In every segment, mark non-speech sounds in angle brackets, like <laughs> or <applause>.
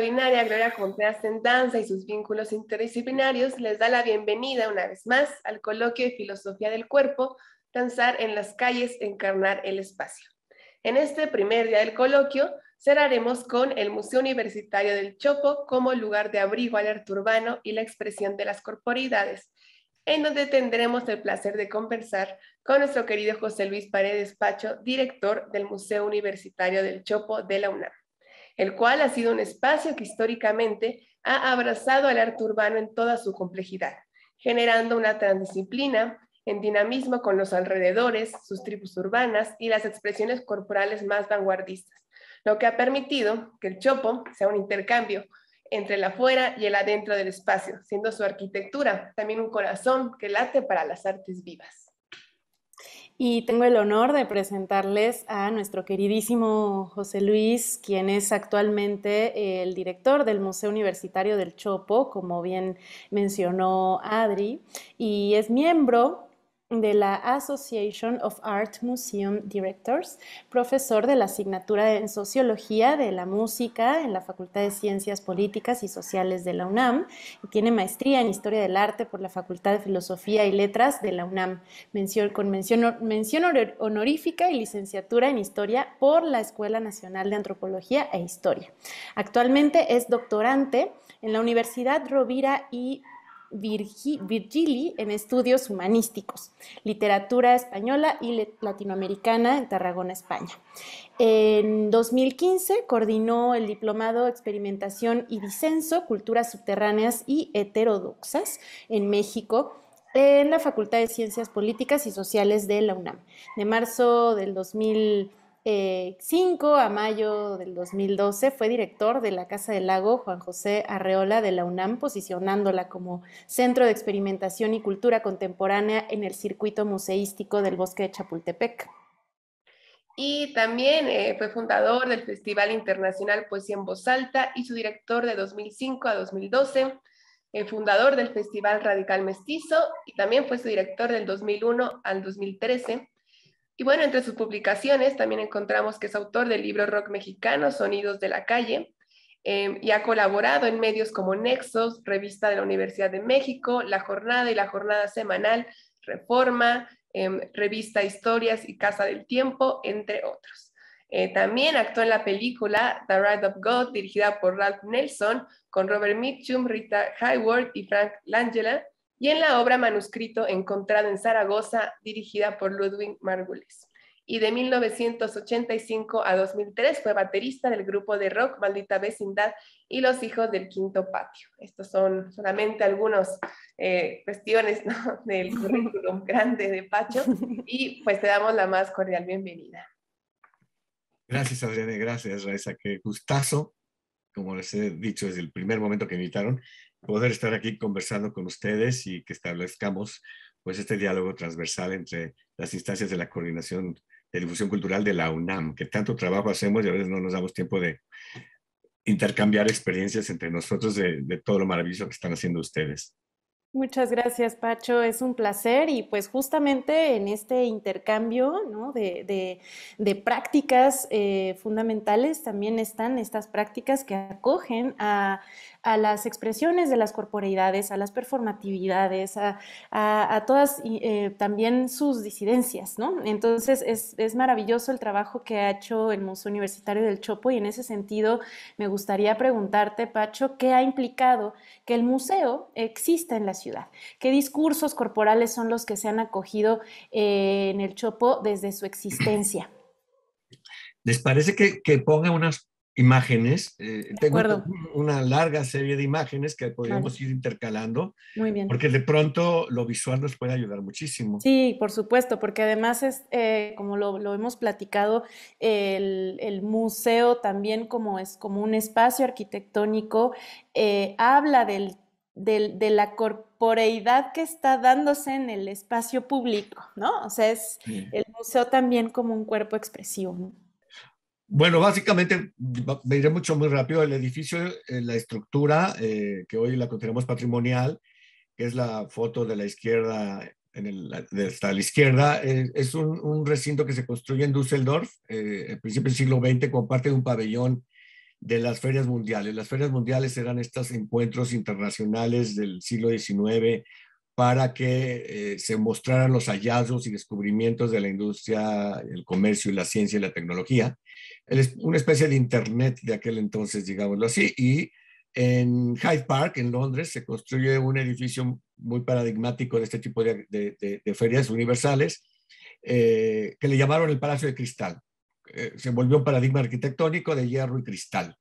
Gloria Contreras en danza y sus vínculos interdisciplinarios les da la bienvenida una vez más al coloquio de Filosofía del Cuerpo, Danzar en las calles, encarnar el espacio. En este primer día del coloquio cerraremos con el Museo Universitario del Chopo como lugar de abrigo al arte urbano y la expresión de las corporidades, en donde tendremos el placer de conversar con nuestro querido José Luis Paredes Pacho, director del Museo Universitario del Chopo de la UNAM el cual ha sido un espacio que históricamente ha abrazado al arte urbano en toda su complejidad, generando una transdisciplina en dinamismo con los alrededores, sus tribus urbanas y las expresiones corporales más vanguardistas, lo que ha permitido que el chopo sea un intercambio entre el afuera y el adentro del espacio, siendo su arquitectura también un corazón que late para las artes vivas y tengo el honor de presentarles a nuestro queridísimo José Luis, quien es actualmente el director del Museo Universitario del Chopo, como bien mencionó Adri, y es miembro de la Association of Art Museum Directors, profesor de la asignatura en Sociología de la Música en la Facultad de Ciencias Políticas y Sociales de la UNAM y tiene maestría en Historia del Arte por la Facultad de Filosofía y Letras de la UNAM, mención, con mención, mención honorífica y licenciatura en Historia por la Escuela Nacional de Antropología e Historia. Actualmente es doctorante en la Universidad Rovira y Virgili en estudios humanísticos, literatura española y latinoamericana en Tarragona, España. En 2015 coordinó el diplomado Experimentación y Disenso, Culturas Subterráneas y Heterodoxas en México en la Facultad de Ciencias Políticas y Sociales de la UNAM. De marzo del 2000 5 eh, a mayo del 2012 fue director de la Casa del Lago Juan José Arreola de la UNAM, posicionándola como Centro de Experimentación y Cultura Contemporánea en el circuito museístico del Bosque de Chapultepec. Y también eh, fue fundador del Festival Internacional Poesía en Voz Alta y su director de 2005 a 2012, eh, fundador del Festival Radical Mestizo y también fue su director del 2001 al 2013 y bueno, entre sus publicaciones también encontramos que es autor del libro rock mexicano Sonidos de la Calle em, y ha colaborado en medios como Nexos, Revista de la Universidad de México, La Jornada y la Jornada Semanal, Reforma, em, Revista Historias y Casa del Tiempo, entre otros. Eh, también actuó en la película The Ride of God, dirigida por Ralph Nelson, con Robert Mitchum, Rita Hayworth y Frank Langella, y en la obra manuscrito encontrado en Zaragoza, dirigida por Ludwig Margules. Y de 1985 a 2003 fue baterista del grupo de rock Maldita Vecindad y Los Hijos del Quinto Patio. Estos son solamente algunas eh, cuestiones <laughs> del currículum grande de Pacho y pues te damos la más cordial bienvenida. Gracias Adriana, gracias Raiza, qué gustazo como les he dicho desde el primer momento que me invitaron, poder estar aquí conversando con ustedes y que establezcamos pues este diálogo transversal entre las instancias de la coordinación de difusión cultural de la UNAM, que tanto trabajo hacemos y a veces no nos damos tiempo de intercambiar experiencias entre nosotros de, todo lo maravilloso que están haciendo ustedes. Muchas gracias, Pacho. Es un placer y pues justamente en este intercambio de, prácticas eh, fundamentales también están estas prácticas que acogen a, a las expresiones de las corporeidades, a las performatividades, a, todas eh, también sus disidencias, ¿no? Entonces es, maravilloso el trabajo que ha hecho el Museo Universitario del Chopo y en ese sentido me gustaría preguntarte, Pacho, ¿qué ha implicado que el museo exista en la ciudad? ¿Qué discursos corporales son los que se han acogido eh, en el Chopo desde su existencia? ¿Les parece que ponga unas imágenes. Eh, tengo una larga serie de imágenes que podríamos ir intercalando. Porque de pronto lo visual nos puede ayudar muchísimo. Sí, por supuesto, porque además es, eh, como lo, hemos platicado, el, museo también como es como un espacio arquitectónico, eh, habla de la corporeidad que está dándose en el espacio público, ¿no? O sea, es el museo también como un cuerpo expresivo. ¿no? Bueno, básicamente, me iré mucho muy rápido, el edificio, eh, la estructura eh, que hoy la consideramos patrimonial, que es la foto de la izquierda, en la izquierda, eh, es un, recinto que se construye en Düsseldorf, eh, a principios del siglo XX, como parte de un pabellón de las ferias mundiales. Las ferias mundiales eran estos encuentros internacionales del siglo XIX para que eh, se mostraran los hallazgos y descubrimientos de la industria, el comercio y la ciencia y la tecnología. Es una especie de Internet de aquel entonces, digámoslo así, y en Hyde Park, en Londres, se construyó un edificio muy paradigmático de este tipo de, ferias universales, eh, que le llamaron el Palacio de Cristal. Eh, se volvió un paradigma arquitectónico de hierro y cristal.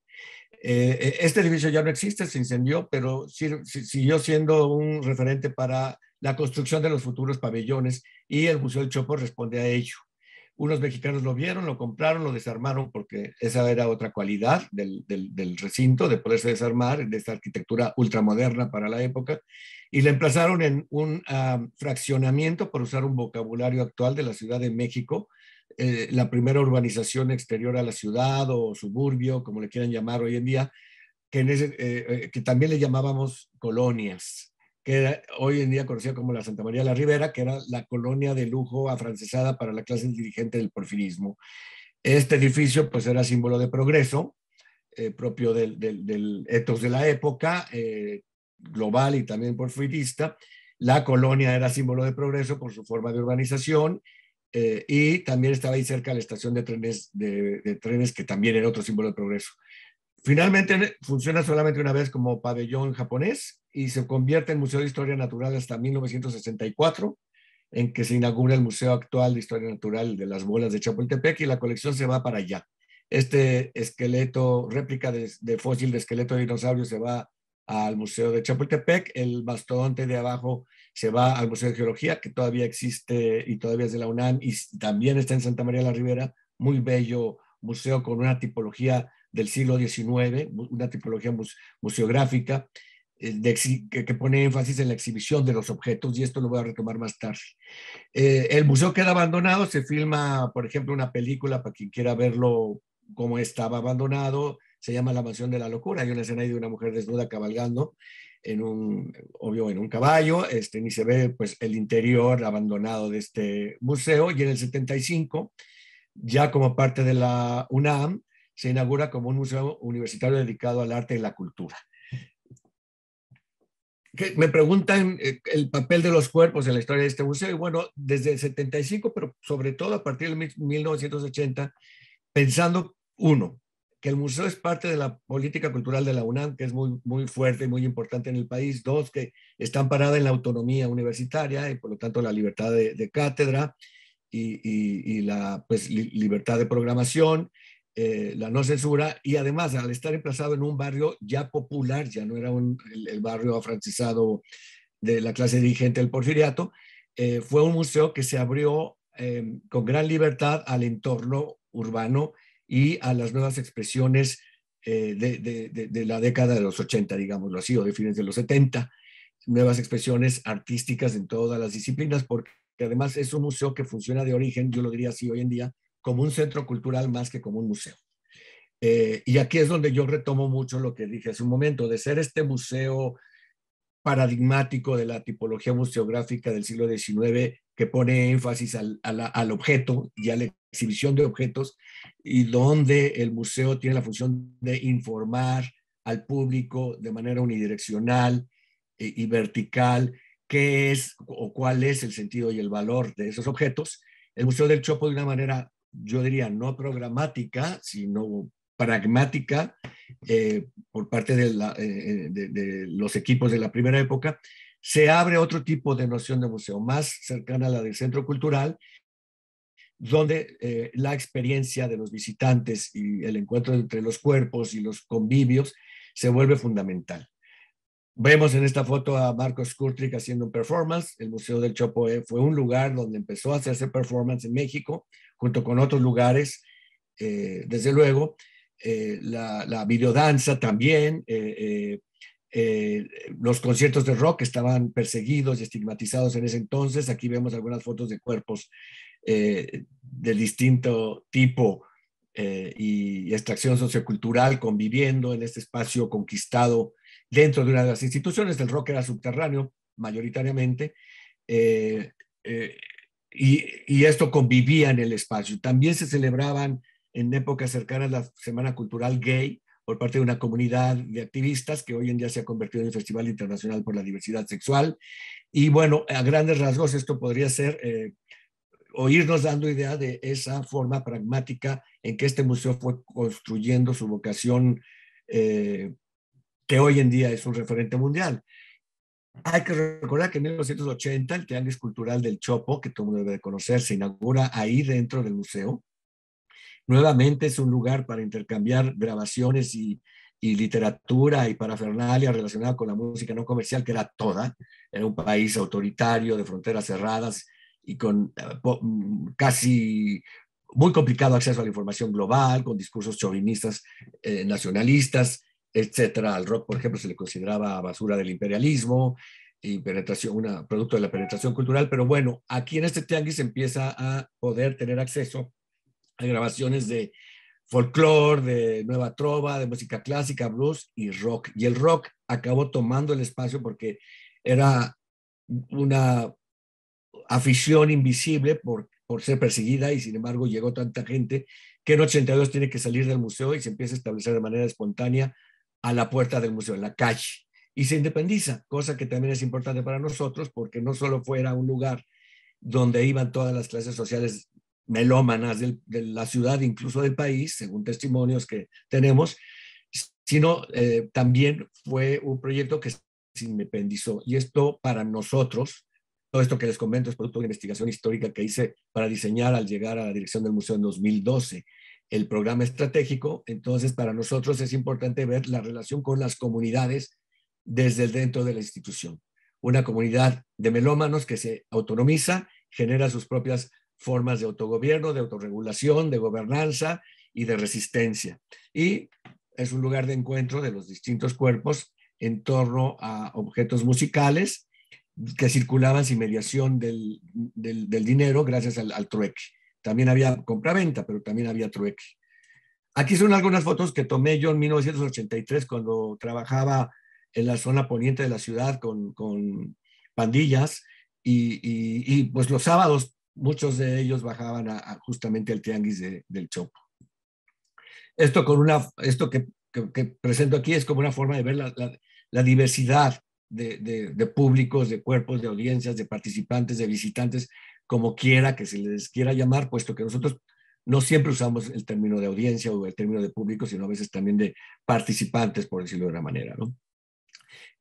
Eh, eh, este edificio ya no existe, se incendió, pero siguió siendo un referente para la construcción de los futuros pabellones y el Museo del Chopo responde a ello. Unos mexicanos lo vieron, lo compraron, lo desarmaron porque esa era otra cualidad del, recinto, de poderse desarmar, de esta arquitectura ultramoderna para la época, y le emplazaron en un ah, fraccionamiento, por usar un vocabulario actual de la Ciudad de México, eh, la primera urbanización exterior a la ciudad o suburbio, como le quieran llamar hoy en día, que, eh, eh, también le llamábamos colonias, que hoy en día conocida como la Santa María de la Ribera, que era la colonia de lujo afrancesada para la clase dirigente del porfirismo. Este edificio pues era símbolo de progreso, propio del, etos de la época, global y también porfirista. La colonia era símbolo de progreso por su forma de urbanización eh, y también estaba ahí cerca la estación de trenes, de, trenes que también era otro símbolo de progreso. Finalmente funciona solamente una vez como pabellón japonés y se convierte en Museo de Historia Natural hasta 1964, en que se inaugura el Museo actual de Historia Natural de las Bolas de Chapultepec y la colección se va para allá. Este esqueleto, réplica de, de fósil de esqueleto de dinosaurio se va al Museo de Chapultepec, el mastodonte de abajo se va al Museo de Geología, que todavía existe y todavía es de la UNAM y también está en Santa María la Ribera, muy bello museo con una tipología del siglo XIX, una tipología museográfica eh, que, pone énfasis en la exhibición de los objetos y esto lo voy a retomar más tarde. Eh, el museo queda abandonado, se filma, por ejemplo, una película para quien quiera verlo como estaba abandonado, se llama La Mansión de la Locura. Hay una escena ahí de una mujer desnuda cabalgando en un, obvio, en un caballo, este, ni se ve pues el interior abandonado de este museo. Y en el 75, ya como parte de la UNAM, se inaugura como un museo universitario dedicado al arte y la cultura. me preguntan eh, el papel de los cuerpos en la historia de este museo. Y bueno, desde el 75, pero sobre todo a partir de 1980, pensando, uno, el museo es parte de la política cultural de la UNAM, que es muy, muy fuerte y muy importante en el país. Dos, que está amparada en la autonomía universitaria y por lo tanto la libertad de, cátedra y, la pues, libertad de programación. Eh, la no censura y además al estar emplazado en un barrio ya popular, ya no era un, el, barrio afrancesado de la clase dirigente del porfiriato, eh, fue un museo que se abrió eh, con gran libertad al entorno urbano y a las nuevas expresiones eh, de, la década de los 80, digámoslo así, o de fines de los 70, nuevas expresiones artísticas en todas las disciplinas, porque además es un museo que funciona de origen, yo lo diría así hoy en día, como un centro cultural más que como un museo. Eh, y aquí es donde yo retomo mucho lo que dije hace un momento, de ser este museo paradigmático de la tipología museográfica del siglo XIX que pone énfasis al, objeto y a la exhibición de objetos y donde el museo tiene la función de informar al público de manera unidireccional eh, y, vertical qué es o cuál es el sentido y el valor de esos objetos. El Museo del Chopo de una manera, yo diría, no programática, sino pragmática eh, por parte eh, de los equipos de la primera época, se abre otro tipo de noción de museo, más cercana a la del centro cultural, donde eh, la experiencia de los visitantes y el encuentro entre los cuerpos y los convivios se vuelve fundamental. Vemos en esta foto a Marcos Kurtrick haciendo un performance. El Museo del Chopo eh, fue un lugar donde empezó a hacerse performance en México, junto con otros lugares, eh, desde luego. la, videodanza también, eh, los conciertos de rock estaban perseguidos y estigmatizados en ese entonces. Aquí vemos algunas fotos de cuerpos eh, de distinto tipo eh, y extracción sociocultural conviviendo en este espacio conquistado dentro de una de las instituciones. El rock era subterráneo mayoritariamente. Y, y, esto convivía en el espacio. También se celebraban en épocas cercanas la Semana Cultural Gay, por parte de una comunidad de activistas que hoy en día se ha convertido en el Festival Internacional por la Diversidad Sexual. Y bueno, a grandes rasgos esto podría ser eh, oírnos dando idea de esa forma pragmática en que este museo fue construyendo su vocación eh, que hoy en día es un referente mundial. Hay que recordar que en 1980 el Teatro Cultural del Chopo, que todo el mundo debe conocer, se inaugura ahí dentro del museo Nuevamente es un lugar para intercambiar grabaciones y, literatura y parafernalia relacionada con la música no comercial, que era toda. Era un país autoritario, de fronteras cerradas y con eh, mm, casi muy complicado acceso a la información global, con discursos chauvinistas, eh, nacionalistas, etcétera. Al rock, por ejemplo, se le consideraba basura del imperialismo y penetración, una producto de la penetración cultural, pero bueno, aquí en este tianguis empieza a poder tener acceso hay grabaciones de folclore, de nueva trova, de música clásica, blues y rock. Y el rock acabó tomando el espacio porque era una afición invisible por, por ser perseguida y sin embargo llegó tanta gente que en 82 tiene que salir del museo y se empieza a establecer de manera espontánea a la puerta del museo, en la calle. Y se independiza, cosa que también es importante para nosotros porque no solo fuera un lugar donde iban todas las clases sociales melómanas de la ciudad, incluso del país, según testimonios que tenemos, sino eh, también fue un proyecto que se independizó. Y esto para nosotros, todo esto que les comento es producto de investigación histórica que hice para diseñar al llegar a la dirección del museo en 2012 el programa estratégico. Entonces, para nosotros es importante ver la relación con las comunidades desde el dentro de la institución. Una comunidad de melómanos que se autonomiza, genera sus propias formas de autogobierno, de autorregulación, de gobernanza y de resistencia. Y es un lugar de encuentro de los distintos cuerpos en torno a objetos musicales que circulaban sin mediación del, dinero gracias al, trueque. También había compraventa, pero también había trueque. Aquí son algunas fotos que tomé yo en 1983 cuando trabajaba en la zona poniente de la ciudad con, con pandillas y, y, y, pues los sábados muchos de ellos bajaban justamente al tianguis del Chopo. Esto, con una, esto que, presento aquí es como una forma de ver la, la, diversidad de, de, públicos, de cuerpos, de audiencias, de participantes, de visitantes, como quiera que se les quiera llamar, puesto que nosotros no siempre usamos el término de audiencia o el término de público, sino a veces también de participantes, por decirlo de una manera, ¿no?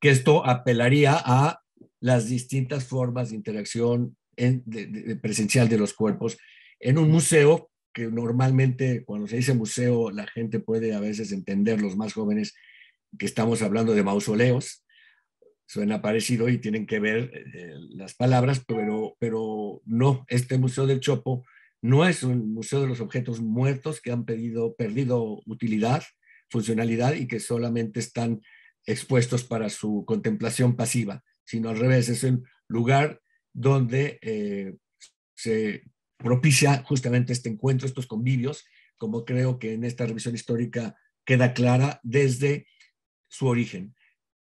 Que esto apelaría a las distintas formas de interacción en, de, presencial de los cuerpos en un museo que normalmente cuando se dice museo la gente puede a veces entender, los más jóvenes, que estamos hablando de mausoleos, suena parecido y tienen que ver eh, eh, las palabras, pero, pero no, este Museo del Chopo no es un museo de los objetos muertos que han pedido, perdido utilidad, funcionalidad y que solamente están expuestos para su contemplación pasiva, sino al revés, es un lugar donde eh, se propicia justamente este encuentro, estos convivios, como creo que en esta revisión histórica queda clara desde su origen.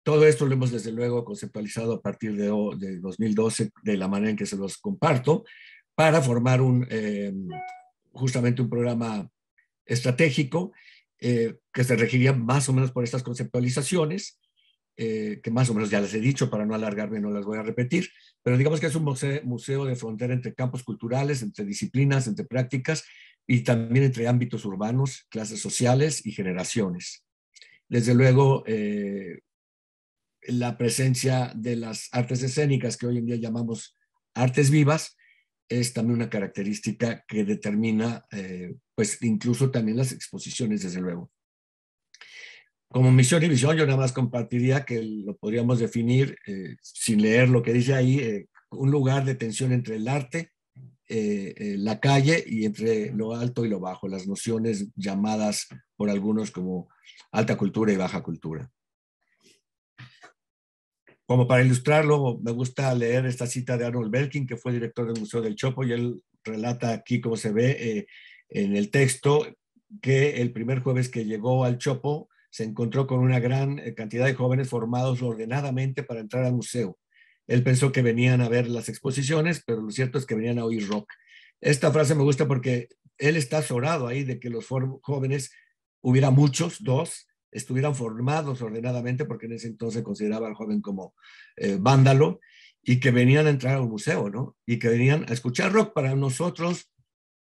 Todo esto lo hemos desde luego conceptualizado a partir de, 2012 de la manera en que se los comparto para formar un, em, justamente un programa estratégico eh, que se regiría más o menos por estas conceptualizaciones eh, que más o menos ya les he dicho para no alargarme, no las voy a repetir, pero digamos que es un museo, de frontera entre campos culturales, entre disciplinas, entre prácticas y también entre ámbitos urbanos, clases sociales y generaciones. Desde luego, eh, la presencia de las artes escénicas que hoy en día llamamos artes vivas es también una característica que determina, eh, pues incluso también las exposiciones, desde luego como misión y visión, yo nada más compartiría que lo podríamos definir, eh, sin leer lo que dice ahí, eh, un lugar de tensión entre el arte, eh, la calle y entre lo alto y lo bajo, las nociones llamadas por algunos como alta cultura y baja cultura. Como para ilustrarlo, me gusta leer esta cita de Arnold Belkin, que fue director del Museo del Chopo, y él relata aquí, como se ve en el texto, que el primer jueves que llegó al Chopo, se encontró con una gran eh, cantidad de jóvenes formados ordenadamente para entrar al museo. Él pensó que venían a ver las exposiciones, pero lo cierto es que venían a oír rock. Esta frase me gusta porque él está azorado ahí de que los jóvenes, hubiera muchos, dos, estuvieran formados ordenadamente, porque en ese entonces consideraba al joven como eh, vándalo, y que venían a entrar al museo, ¿no? Y que venían a escuchar rock. Para nosotros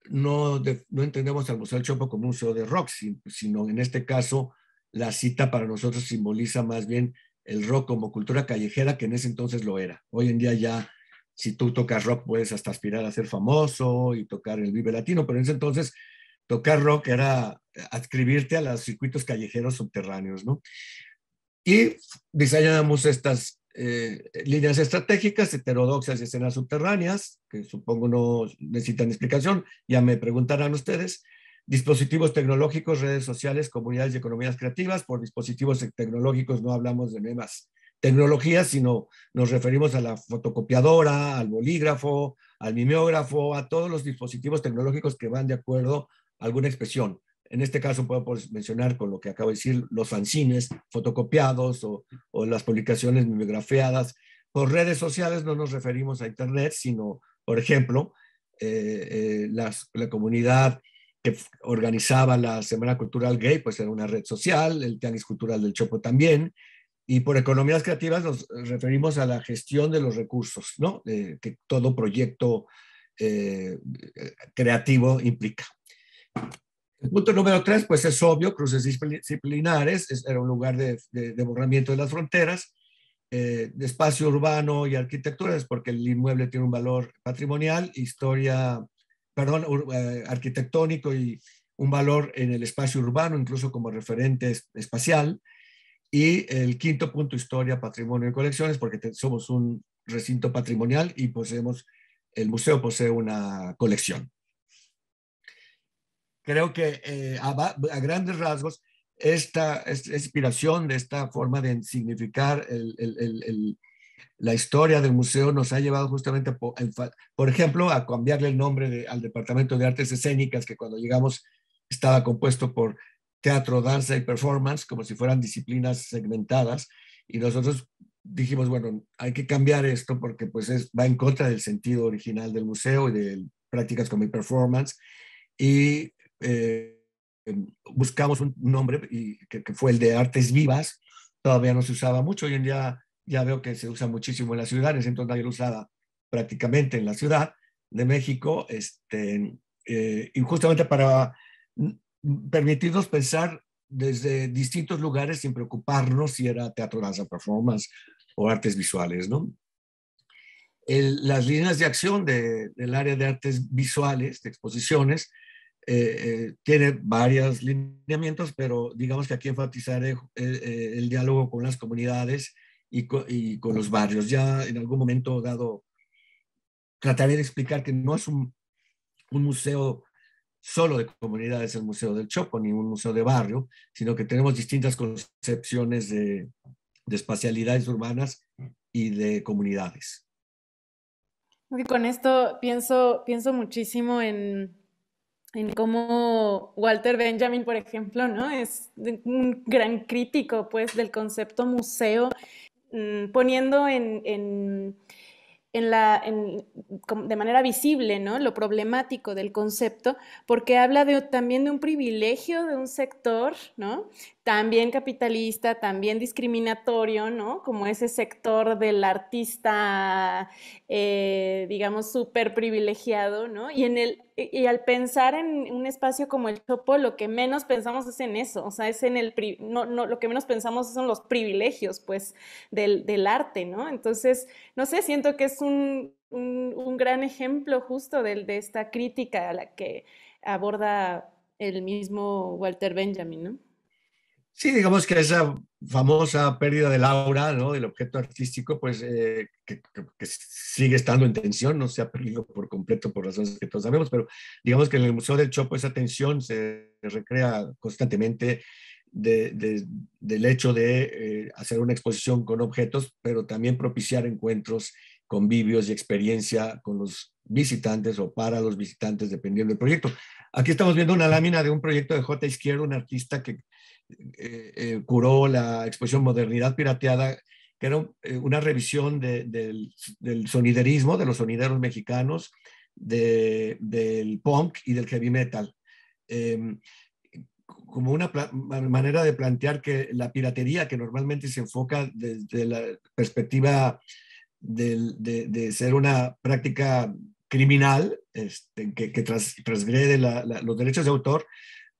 no, no entendemos al Museo del Chopo como un museo de rock, sino en este caso la cita para nosotros simboliza más bien el rock como cultura callejera, que en ese entonces lo era. Hoy en día ya, si tú tocas rock, puedes hasta aspirar a ser famoso y tocar el Vive Latino, pero en ese entonces tocar rock era adscribirte a los circuitos callejeros subterráneos, ¿no? Y diseñamos estas eh, líneas estratégicas heterodoxas y escenas subterráneas, que supongo no necesitan explicación, ya me preguntarán ustedes, dispositivos tecnológicos, redes sociales, comunidades y economías creativas. Por dispositivos tecnológicos no hablamos de nuevas tecnologías, sino nos referimos a la fotocopiadora, al bolígrafo, al mimeógrafo, a todos los dispositivos tecnológicos que van de acuerdo a alguna expresión. En este caso puedo pues mencionar con lo que acabo de decir los fanzines fotocopiados o, las publicaciones mimeografiadas. Por redes sociales no nos referimos a Internet, sino, por ejemplo, eh, eh, la comunidad que organizaba la Semana Cultural Gay, pues era una red social, el Tianguis Cultural del Chopo también, y por economías creativas nos referimos a la gestión de los recursos, ¿no? que todo proyecto eh, creativo implica. El punto número tres, pues es obvio, cruces disciplinares, era un lugar de, borramiento de las fronteras, eh, de espacio urbano y arquitectura, es porque el inmueble tiene un valor patrimonial, historia perdón, eh, arquitectónico y un valor en el espacio urbano, incluso como referente espacial. Y el quinto punto, historia, patrimonio y colecciones, porque somos un recinto patrimonial y poseemos, el museo posee una colección. Creo que eh, a, grandes rasgos, esta, esta, inspiración de esta forma de significar el la historia del museo nos ha llevado justamente, por ejemplo, a cambiarle el nombre al Departamento de Artes Escénicas, que cuando llegamos estaba compuesto por teatro, danza y performance, como si fueran disciplinas segmentadas, y nosotros dijimos, bueno, hay que cambiar esto porque pues va en contra del sentido original del museo y de prácticas como performance, y eh, em, buscamos un nombre que, que fue el de Artes Vivas, todavía no se usaba mucho, hoy en día ya veo que se usa muchísimo en las ciudades, entonces nadie usada prácticamente en la Ciudad de México, este, eh, y justamente para permitirnos pensar desde distintos lugares sin preocuparnos si era teatro, danza, performance o artes visuales, ¿no? las líneas de acción del área de artes visuales, de exposiciones, tienen eh, eh, tiene varios lineamientos, pero digamos que aquí enfatizaré el, eh, el diálogo con las comunidades y con, los barrios. Ya en algún momento dado trataré de explicar que no es un, un museo solo de comunidades, el Museo del Chopo, ni un museo de barrio, sino que tenemos distintas concepciones de, de espacialidades urbanas y de comunidades. Y con esto pienso, pienso muchísimo en, en cómo Walter Benjamin, por ejemplo, ¿no? es un gran crítico pues, del concepto museo Mm, poniendo en, de manera visible ¿no? lo problemático del concepto, porque habla también de un privilegio de un sector ¿no? también capitalista, también discriminatorio, ¿no? Como ese sector del artista, eh, digamos, súper privilegiado, ¿no? Y, en el, y al pensar en un espacio como el Chopo, lo que menos pensamos es en eso, o sea, es en el, lo que menos pensamos son los privilegios, pues, del, arte, ¿no? Entonces, no sé, siento que es un, gran ejemplo justo de esta crítica a la que aborda el mismo Walter Benjamin, ¿no? Sí, digamos que esa famosa pérdida del aura, ¿no? del objeto artístico, pues eh, que, sigue estando en tensión, no se ha perdido por completo por razones que todos sabemos, pero digamos que en el Museo del Chopo esa tensión se recrea constantemente del hecho de eh, hacer una exposición con objetos, pero también propiciar encuentros, convivios y experiencia con los visitantes o para los visitantes, dependiendo del proyecto. Aquí estamos viendo una lámina de un proyecto de J. Izquierdo, un artista que eh, eh, curó la exposición Modernidad Pirateada, que era eh, una revisión del, soniderismo, de los sonideros mexicanos, del punk y del heavy metal. Em, como una manera de plantear que la piratería, que normalmente se enfoca desde la perspectiva de, ser una práctica criminal este, que, transgrede los derechos de autor,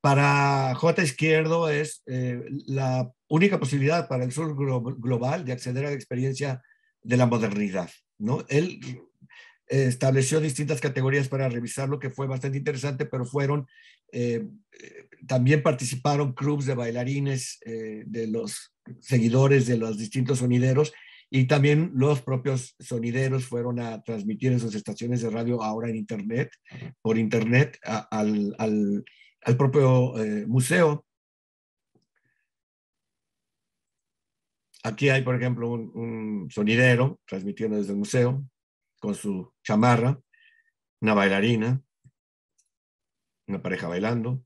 para J. Izquierdo es eh, la única posibilidad para el sur global de acceder a la experiencia de la modernidad. ¿no? Él eh, estableció distintas categorías para revisar lo que fue bastante interesante, pero fueron, eh, también participaron clubs de bailarines, de los seguidores de los distintos sonideros y también los propios sonideros fueron a transmitir en sus estaciones de radio ahora en Internet, por Internet, al al propio eh, museo. Aquí hay, por ejemplo, un, sonidero transmitiendo desde el museo con su chamarra, una bailarina, una pareja bailando.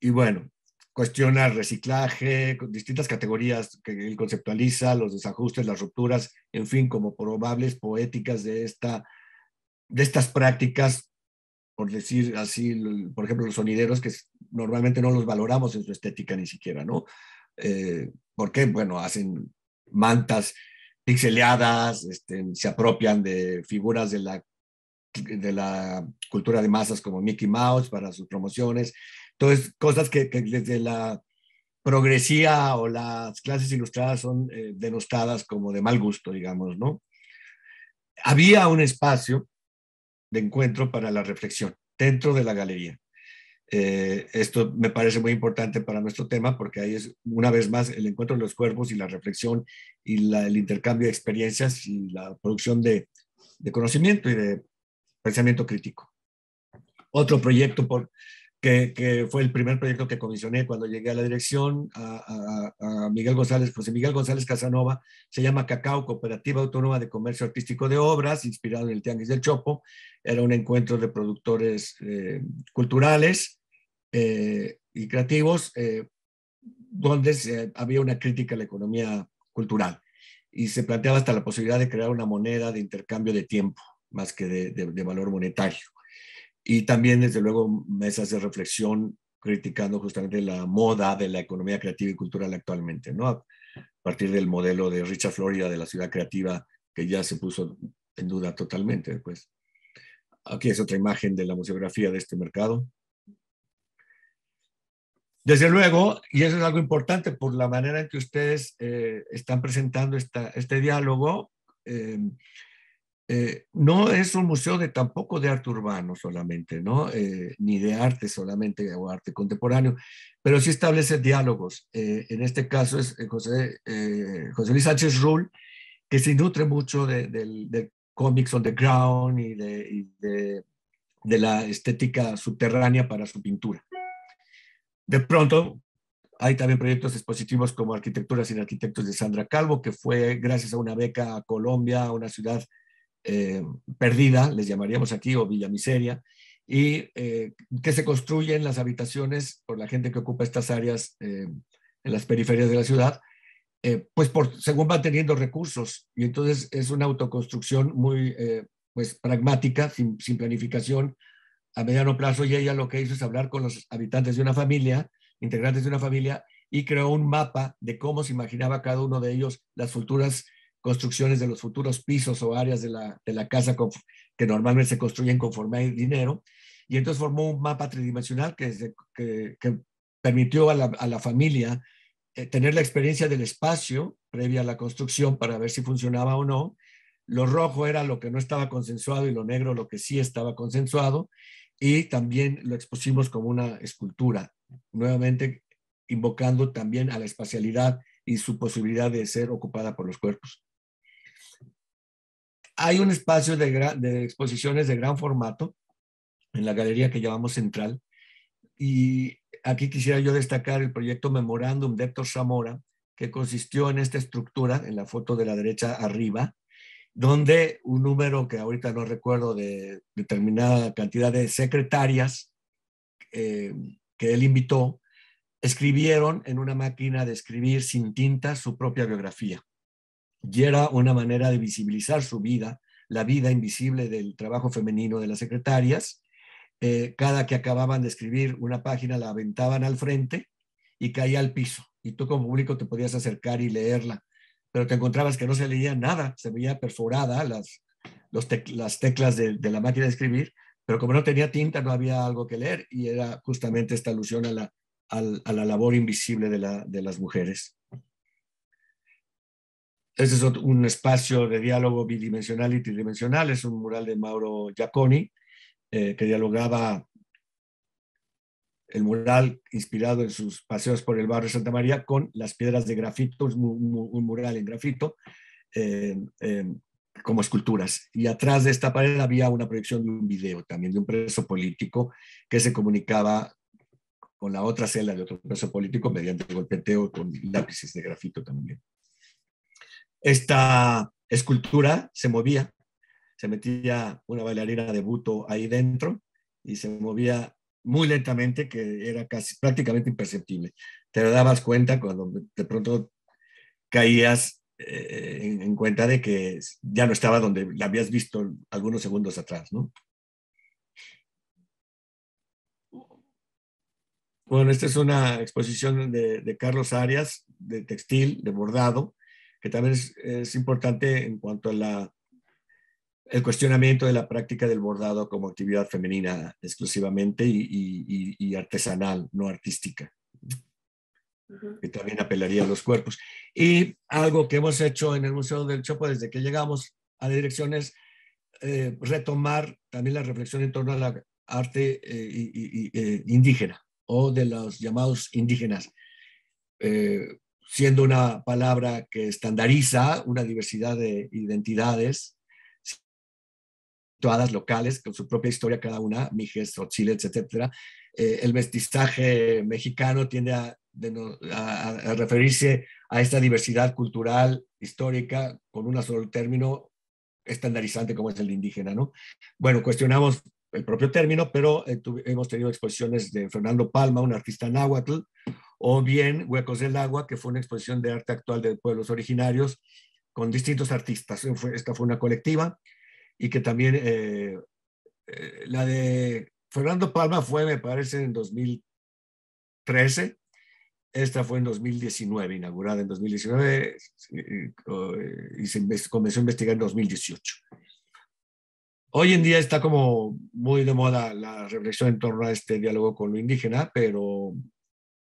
Y bueno, cuestiona el reciclaje, distintas categorías que él conceptualiza, los desajustes, las rupturas, en fin, como probables poéticas de, esta, de estas prácticas por decir así, por ejemplo, los sonideros que normalmente no los valoramos en su estética ni siquiera, ¿no? Eh, porque, bueno, hacen mantas pixeleadas, este, se apropian de figuras de la, de la cultura de masas como Mickey Mouse para sus promociones. Entonces, cosas que, desde la progresía o las clases ilustradas son eh, denostadas como de mal gusto, digamos, ¿no? Había un espacio encuentro para la reflexión dentro de la galería. Eh, esto me parece muy importante para nuestro tema porque ahí es una vez más el encuentro de los cuerpos y la reflexión y el intercambio de experiencias y la producción de, de conocimiento y de pensamiento crítico. Otro proyecto por, que, fue el primer proyecto que comisioné cuando llegué a la dirección, a, Miguel González, José Miguel González Casanova, se llama Cacao, Cooperativa Autónoma de Comercio Artístico de Obras, inspirado en el Tianguis del Chopo. Era un encuentro de productores eh, culturales eh, y creativos, eh, donde había una crítica a la economía cultural. Y se planteaba hasta la posibilidad de crear una moneda de intercambio de tiempo, más que de valor monetario. Y también, desde luego, mesas de reflexión criticando justamente la moda de la economía creativa y cultural actualmente, ¿no? A partir del modelo de Richard Florida de la ciudad creativa que ya se puso en duda totalmente, después pues. Aquí es otra imagen de la museografía de este mercado. Desde luego, y eso es algo importante por la manera en que ustedes eh, están presentando esta, este diálogo, eh, eh, no es un museo de tampoco de arte urbano solamente, ¿no? Eh, ni de arte solamente o arte contemporáneo, pero sí establece diálogos. Eh, en este caso es José, José Luis Sánchez Rull, que se nutre mucho de, cómics on the ground y, de, la estética subterránea para su pintura. De pronto, hay también proyectos expositivos como arquitecturas y Arquitectos de Sandra Calvo, que fue gracias a una beca a Colombia, a una ciudad eh, perdida, les llamaríamos aquí, o Villa Miseria, y eh, que se construyen las habitaciones por la gente que ocupa estas áreas eh, en las periferias de la ciudad, pues por, según van teniendo recursos. Y entonces es una autoconstrucción muy pues pragmática, sin, planificación a mediano plazo. Y ella lo que hizo es hablar con los habitantes de una familia, integrantes de una familia, y creó un mapa de cómo se imaginaba cada uno de ellos las futuras construcciones de los futuros pisos o áreas de la, casa que normalmente se construyen conforme hay dinero. Y entonces formó un mapa tridimensional que, permitió a la, familia eh, tener la experiencia del espacio previa a la construcción para ver si funcionaba o no. Lo rojo era lo que no estaba consensuado y lo negro lo que sí estaba consensuado. Y también lo expusimos como una escultura, nuevamente invocando también a la espacialidad y su posibilidad de ser ocupada por los cuerpos. Hay un espacio de, exposiciones de gran formato en la galería que llamamos Central. Y aquí quisiera yo destacar el proyecto Memorándum de Héctor Zamora, que consistió en esta estructura, en la foto de la derecha arriba, donde un número que ahorita no recuerdo de determinada cantidad de secretarias eh, que él invitó, escribieron en una máquina de escribir sin tinta su propia biografía y era una manera de visibilizar su vida, la vida invisible del trabajo femenino de las secretarias. Eh, cada que acababan de escribir una página la aventaban al frente y caía al piso. Y tú como público te podías acercar y leerla, pero te encontrabas que no se leía nada, se veía perforada las, teclas de, la máquina de escribir, pero como no tenía tinta no había algo que leer y era justamente esta alusión a la, labor invisible de, las mujeres. Este es un espacio de diálogo bidimensional y tridimensional. Es un mural de Mauro Giacconi eh, que dialogaba el mural inspirado en sus paseos por el barrio Santa María con las piedras de grafito, un mural en grafito, como esculturas. Y atrás de esta pared había una proyección de un video también de un preso político que se comunicaba con la otra celda de otro preso político mediante golpeteo con lápices de grafito también. Esta escultura se movía, se metía una bailarina de buto ahí dentro y se movía muy lentamente que era casi prácticamente imperceptible. Te dabas cuenta cuando de pronto caías eh, en, cuenta de que ya no estaba donde la habías visto algunos segundos atrás, ¿no? Bueno, esta es una exposición de Carlos Arias, de textil, de bordado, que también es, importante en cuanto a la el cuestionamiento de la práctica del bordado como actividad femenina exclusivamente y, y, artesanal, no artística, que también apelaría a los cuerpos. Y algo que hemos hecho en el Museo del Chopo desde que llegamos a la dirección es eh, retomar también la reflexión en torno a la arte eh, eh, indígena o de los llamados indígenas. Eh, siendo una palabra que estandariza una diversidad de identidades situadas locales, con su propia historia cada una, Mijes, chile etcétera. Eh, el mestizaje mexicano tiende a, referirse a esta diversidad cultural, histórica, con un solo término estandarizante como es el indígena, ¿no? Bueno, cuestionamos el propio término, pero eh, hemos tenido exposiciones de Fernando Palma, un artista náhuatl, o bien Huecos del Agua, que fue una exposición de arte actual de pueblos originarios con distintos artistas. Esta fue una colectiva y que también eh, eh, la de Fernando Palma fue, me parece, en 2013. Esta fue en 2019, inaugurada en 2019 eh, y se comenzó a investigar en 2018. Hoy en día está como muy de moda la reflexión en torno a este diálogo con lo indígena, pero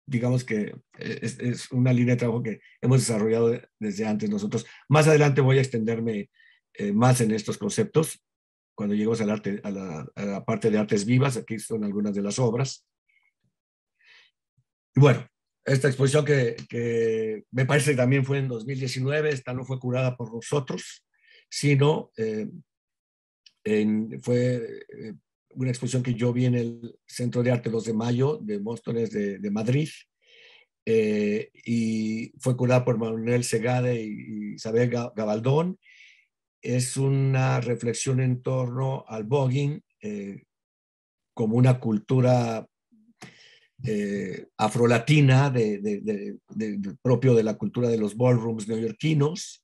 digamos que eh, es, una línea de trabajo que hemos desarrollado desde antes nosotros. Más adelante voy a extenderme eh, más en estos conceptos cuando lleguemos al arte, a la, parte de artes vivas. Aquí son algunas de las obras. Y bueno, esta exposición que, me parece que también fue en 2019, esta no fue curada por nosotros, sino eh, en, fue una exposición que yo vi en el Centro de Arte 2 de Mayo de móstones de, Madrid. Eh, y fue curada por Manuel Segade y Isabel Gabaldón. Es una reflexión en torno al bogging eh, como una cultura eh, afrolatina de, propio de la cultura de los ballrooms neoyorquinos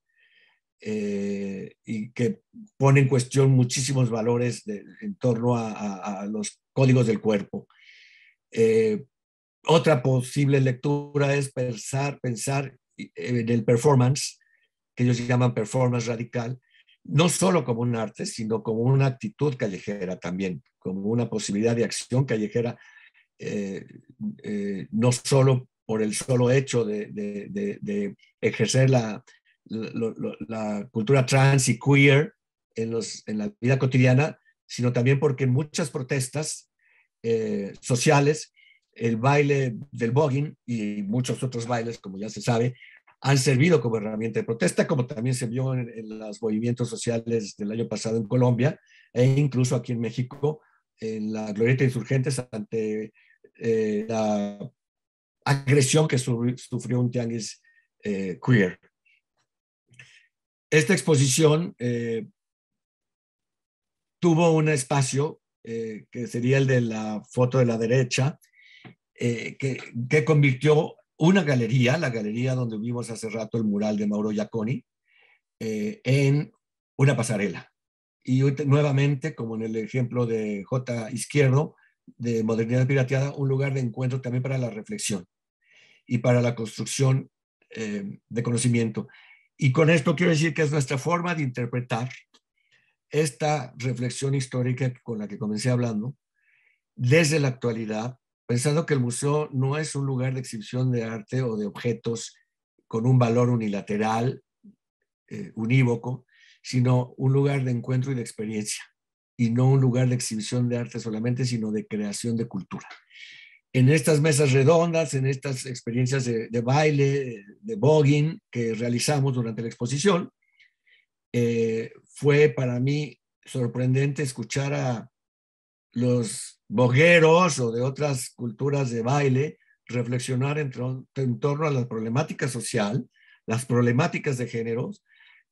eh, y que pone en cuestión muchísimos valores en torno a, los códigos del cuerpo. Eh, otra posible lectura es pensar, pensar en el performance, que ellos llaman performance radical, no solo como un arte, sino como una actitud callejera también, como una posibilidad de acción callejera, eh, no solo por el solo hecho de ejercer la, la cultura trans y queer en, los, en la vida cotidiana, sino también porque muchas protestas eh, sociales, el baile del bogging y muchos otros bailes, como ya se sabe, han servido como herramienta de protesta, como también se vio en, los movimientos sociales del año pasado en Colombia e incluso aquí en México, en la glorieta de insurgentes ante eh, la agresión que sufrió un tianguis eh, queer. Esta exposición eh, tuvo un espacio eh, que sería el de la foto de la derecha, eh, que, que, convirtió una galería, la galería donde vimos hace rato el mural de Mauro Giaconi, en una pasarela. Y nuevamente, como en el ejemplo de J. Izquierdo, de Modernidad Pirateada, un lugar de encuentro también para la reflexión y para la construcción de conocimiento. Y con esto quiero decir que es nuestra forma de interpretar esta reflexión histórica con la que comencé hablando desde la actualidad, pensando que el museo no es un lugar de exhibición de arte o de objetos con un valor unilateral, eh, unívoco, sino un lugar de encuentro y de experiencia, y no un lugar de exhibición de arte solamente, sino de creación de cultura en estas mesas redondas, en estas experiencias de, baile, de voguing que realizamos durante la exposición, eh, fue para mí sorprendente escuchar a los bogueros o de otras culturas de baile reflexionar en, en torno a la problemática social, las problemáticas de géneros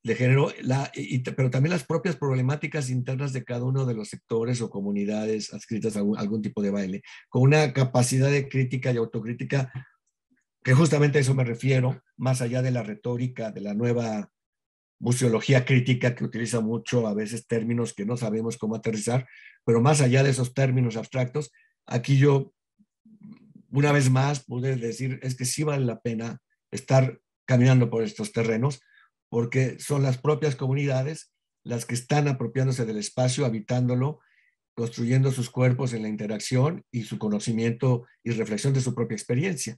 de género, la, pero también las propias problemáticas internas de cada uno de los sectores o comunidades adscritas a algún, algún tipo de baile, con una capacidad de crítica y autocrítica, que justamente a eso me refiero, más allá de la retórica, de la nueva museología crítica que utiliza mucho a veces términos que no sabemos cómo aterrizar, pero más allá de esos términos abstractos, aquí yo una vez más pude decir, es que sí vale la pena estar caminando por estos terrenos, porque son las propias comunidades las que están apropiándose del espacio, habitándolo, construyendo sus cuerpos en la interacción y su conocimiento y reflexión de su propia experiencia.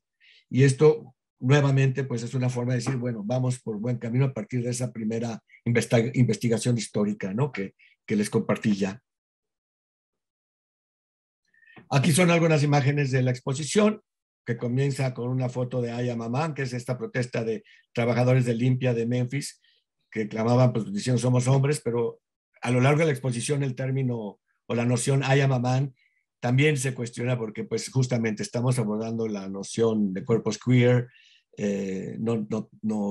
Y esto nuevamente pues es una forma de decir, bueno, vamos por buen camino a partir de esa primera investigación histórica, ¿no? Que, que les compartí ya. Aquí son algunas imágenes de la exposición que comienza con una foto de Aya Mamán, que es esta protesta de trabajadores de limpia de Memphis, que clamaban, pues diciendo somos hombres, pero a lo largo de la exposición el término o la noción Aya Mamán también se cuestiona porque pues justamente estamos abordando la noción de cuerpos queer, eh, no,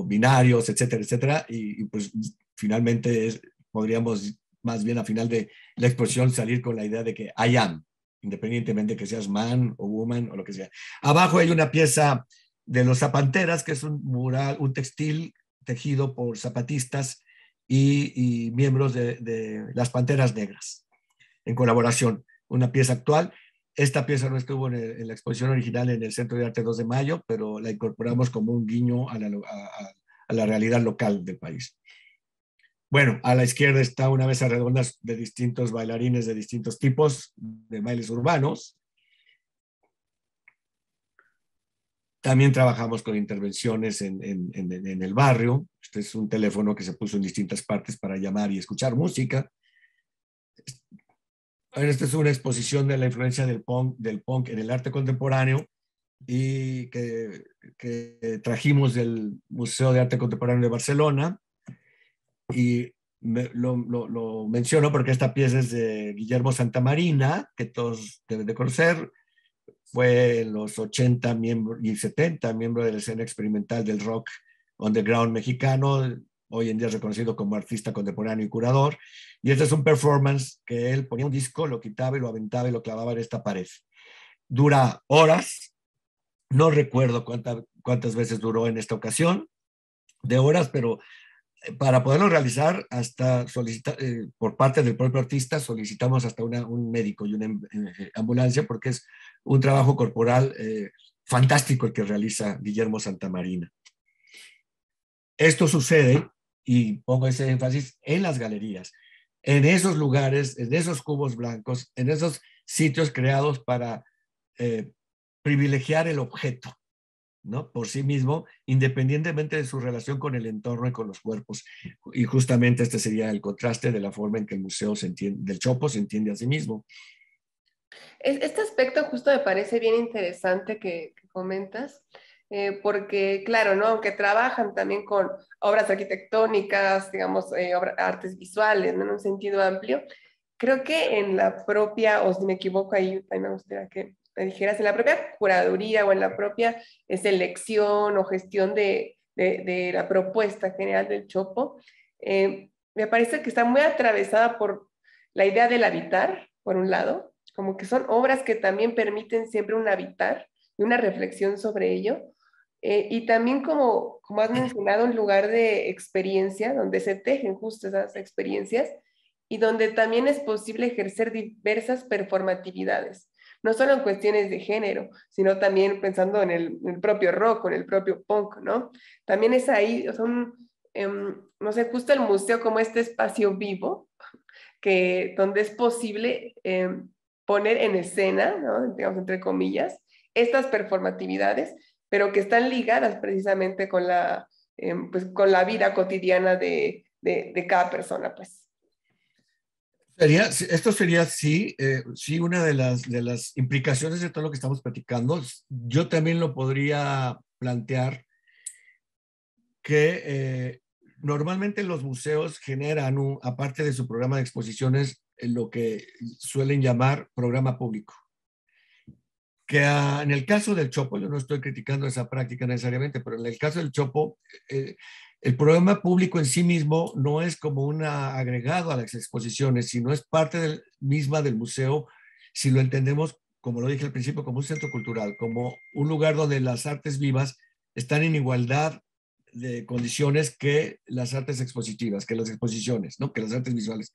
binarios, etcétera, etcétera, y, pues finalmente podríamos más bien a final de la exposición salir con la idea de que I am, independientemente que seas man o woman o lo que sea. Abajo hay una pieza de los zapanteras, que es un mural, un textil tejido por zapatistas y, miembros de, las Panteras Negras, en colaboración, una pieza actual. Esta pieza no estuvo en, la exposición original en el Centro de Arte 2 de Mayo, pero la incorporamos como un guiño a la realidad local del país. Bueno, a la izquierda está una mesa redonda de distintos bailarines de distintos tipos de bailes urbanos. También trabajamos con intervenciones en, el barrio. Este es un teléfono que se puso en distintas partes para llamar y escuchar música. Esta es una exposición de la influencia del punk, en el arte contemporáneo y que trajimos del Museo de Arte Contemporáneo de Barcelona y lo, menciono porque esta pieza es de Guillermo Santamarina, que todos deben de conocer. Fue en los 80 y 70 miembro de la escena experimental del rock underground mexicano, hoy en día reconocido como artista contemporáneo y curador. Y este es un performance que él ponía un disco, lo quitaba y lo aventaba y lo clavaba en esta pared. Dura horas, no recuerdo cuántas veces duró en esta ocasión de horas, pero eh, para poderlo realizar, hasta solicitar, eh, por parte del propio artista, solicitamos hasta un médico y una em, eh, ambulancia, porque es un trabajo corporal fantástico el que realiza Guillermo Santamarina. Esto sucede, y pongo ese énfasis, en las galerías, en esos lugares, en esos cubos blancos, en esos sitios creados para privilegiar el objeto, ¿no? Por sí mismo, independientemente de su relación con el entorno y con los cuerpos. Y justamente este sería el contraste de la forma en que el museo se entiende, del Chopo se entiende a sí mismo. Este aspecto justo me parece bien interesante que, comentas, eh, porque claro, ¿no? Aunque trabajan también con obras arquitectónicas, digamos, eh, artes visuales, En un sentido amplio, creo que en la propia, o si me equivoco ahí, me gustaría que, dijeras, en la propia curaduría o en la propia eh, selección o gestión de, la propuesta general del Chopo, eh, me parece que está muy atravesada por la idea del habitar, por un lado, como que son obras que también permiten siempre un habitar y una reflexión sobre ello, eh, y también como, como has mencionado, un lugar de experiencia, donde se tejen justo esas experiencias y donde también es posible ejercer diversas performatividades no solo en cuestiones de género, sino también pensando en el, propio rock, en el propio punk, ¿no? También es ahí, em, no sé, justo el museo como este espacio vivo, que, donde es posible em, poner en escena, ¿no? digamos entre comillas, estas performatividades, pero que están ligadas precisamente con la, em, pues, con la vida cotidiana de cada persona, pues. Sería, esto sería sí, eh, sí, una de las, de las implicaciones de todo lo que estamos platicando. Yo también lo podría plantear que eh, normalmente los museos generan, aparte de su programa de exposiciones, lo que suelen llamar programa público. Que en el caso del Chopo, yo no estoy criticando esa práctica necesariamente, pero en el caso del Chopo, eh, el problema público en sí mismo no es como un agregado a las exposiciones, sino es parte del, misma del museo, si lo entendemos, como lo dije al principio, como un centro cultural, como un lugar donde las artes vivas están en igualdad de condiciones que las artes expositivas, que las exposiciones, ¿no? que las artes visuales.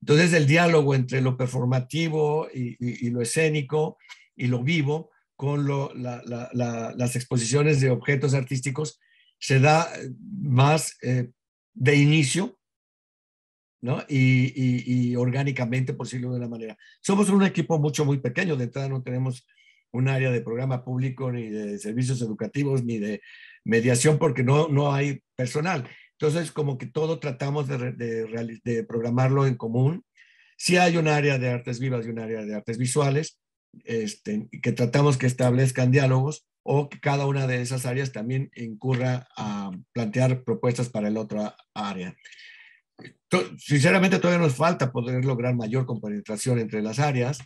Entonces, el diálogo entre lo performativo y, lo escénico y lo vivo con las exposiciones de objetos artísticos se da más eh, de inicio Y, orgánicamente, por decirlo de una manera. Somos un equipo mucho, muy pequeño. De entrada no tenemos un área de programa público, ni de servicios educativos, ni de mediación, porque no, no hay personal. Entonces, como que todo tratamos de, de, programarlo en común. Sí hay un área de artes vivas y un área de artes visuales, este, que tratamos que establezcan diálogos, o que cada una de esas áreas también incurra a plantear propuestas para el otra área. Sinceramente todavía nos falta poder lograr mayor compenetración entre las áreas.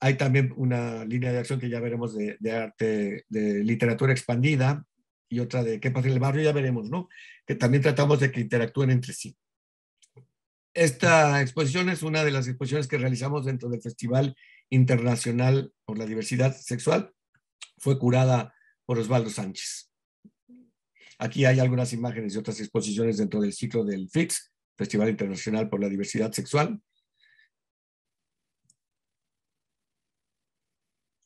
Hay también una línea de acción que ya veremos de, de arte, de literatura expandida y otra de qué pasa en el barrio, ya veremos, ¿no? Que también tratamos de que interactúen entre sí. Esta exposición es una de las exposiciones que realizamos dentro del Festival Internacional por la Diversidad Sexual, fue curada por Osvaldo Sánchez. Aquí hay algunas imágenes y otras exposiciones dentro del ciclo del Fix, Festival Internacional por la Diversidad Sexual.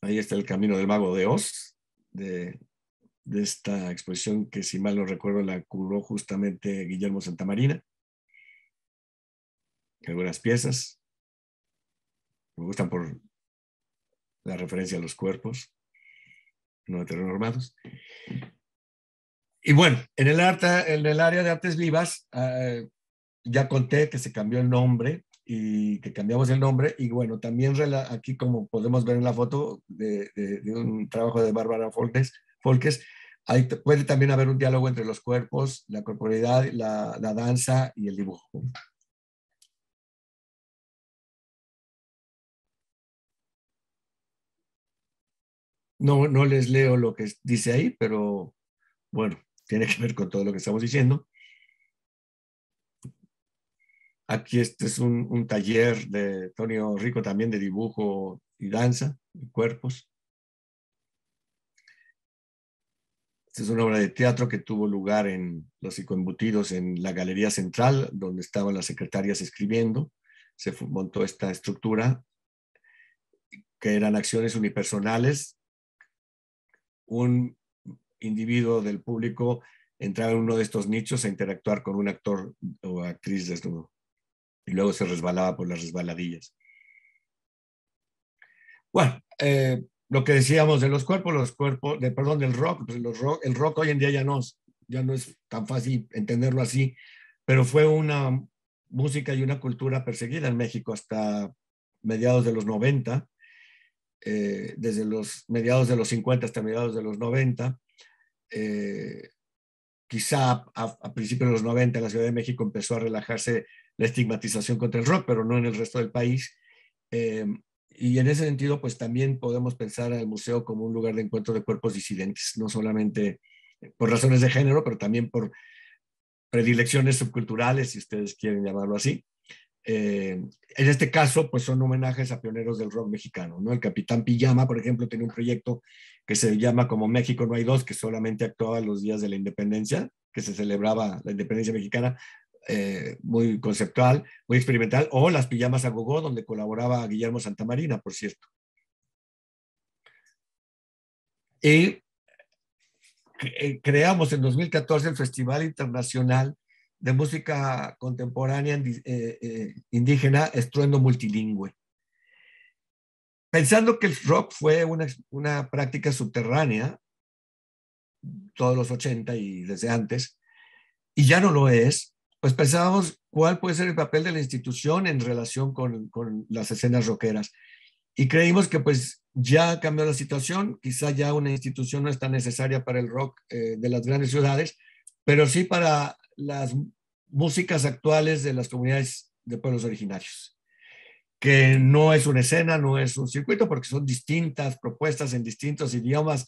Ahí está el Camino del Mago de Oz, de, de esta exposición que, si mal no recuerdo, la curó justamente Guillermo Santamarina. Algunas piezas. Me gustan por la referencia a los cuerpos no heteronormados. Y bueno, en el, en el área de artes vivas, ah, ya conté que se cambió el nombre y que cambiamos el nombre. Y bueno, también aquí, como podemos ver en la foto de, un trabajo de Bárbara Folkes, Folkes puede también haber un diálogo entre los cuerpos, la corporalidad, la danza y el dibujo. No, les leo lo que dice ahí, pero bueno, tiene que ver con todo lo que estamos diciendo. Aquí este es un, taller de Tonio Rico también de dibujo y danza, y cuerpos. Esta es una obra de teatro que tuvo lugar en Los Psicoembutidos, en la Galería Central, donde estaban las secretarias escribiendo. Se montó esta estructura, que eran acciones unipersonales un individuo del público entrar en uno de estos nichos a interactuar con un actor o actriz desnudo. Y luego se resbalaba por las resbaladillas. Bueno, eh, lo que decíamos de los cuerpos, los cuerpos, de, perdón, del rock, pues rock, el rock hoy en día ya no, ya no es tan fácil entenderlo así, pero fue una música y una cultura perseguida en México hasta mediados de los 90 eh, desde los mediados de los 50 hasta mediados de los 90. Eh, quizá a, principios de los 90 en la Ciudad de México empezó a relajarse la estigmatización contra el rock, pero no en el resto del país. Eh, y en ese sentido, pues también podemos pensar al museo como un lugar de encuentro de cuerpos disidentes, no solamente por razones de género, pero también por predilecciones subculturales, si ustedes quieren llamarlo así. Eh, en este caso, pues son homenajes a pioneros del rock mexicano, ¿no? El Capitán Pijama, por ejemplo, tiene un proyecto que se llama como México No Hay Dos, que solamente actuaba los días de la independencia, que se celebraba la independencia mexicana, eh, muy conceptual, muy experimental, o Las Pijamas a Gogó, donde colaboraba Guillermo Santamarina, por cierto. Y eh, creamos en 2014 el Festival Internacional de música contemporánea eh, eh, indígena, estruendo multilingüe. Pensando que el rock fue una, práctica subterránea, todos los 80 y desde antes, y ya no lo es, pues pensábamos cuál puede ser el papel de la institución en relación con, las escenas rockeras. Y creímos que pues ya cambió la situación, quizá ya una institución no es tan necesaria para el rock eh, de las grandes ciudades, pero sí para las músicas actuales de las comunidades de pueblos originarios, que no es una escena, no es un circuito, porque son distintas propuestas en distintos idiomas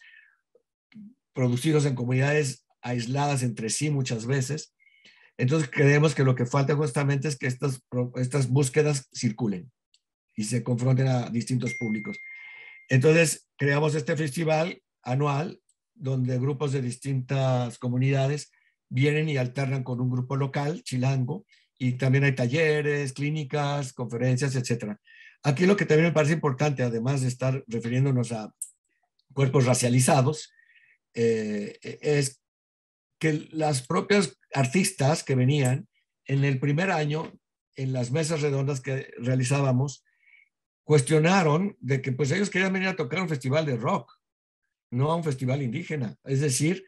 producidos en comunidades aisladas entre sí muchas veces. Entonces creemos que lo que falta justamente es que estas, búsquedas circulen y se confronten a distintos públicos. Entonces creamos este festival anual donde grupos de distintas comunidades vienen y alternan con un grupo local, Chilango, y también hay talleres, clínicas, conferencias, etc. Aquí lo que también me parece importante, además de estar refiriéndonos a cuerpos racializados, eh, es que las propias artistas que venían en el primer año, en las mesas redondas que realizábamos, cuestionaron de que pues ellos querían venir a tocar un festival de rock, no a un festival indígena. Es decir,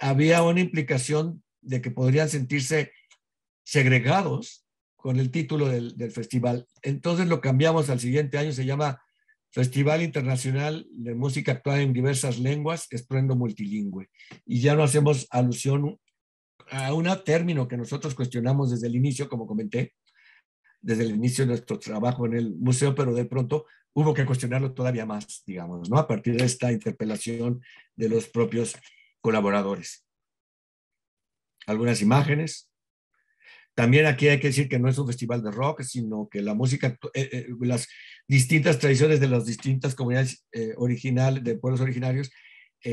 había una implicación de que podrían sentirse segregados con el título del, festival. Entonces lo cambiamos al siguiente año, se llama Festival Internacional de Música Actual en Diversas Lenguas, esprendo Multilingüe. Y ya no hacemos alusión a un término que nosotros cuestionamos desde el inicio, como comenté, desde el inicio de nuestro trabajo en el museo, pero de pronto hubo que cuestionarlo todavía más, digamos, ¿no? A partir de esta interpelación de los propios colaboradores. Algunas imágenes. También aquí hay que decir que no es un festival de rock, sino que la música, eh, eh, las distintas tradiciones de las distintas comunidades eh, originales, de pueblos originarios,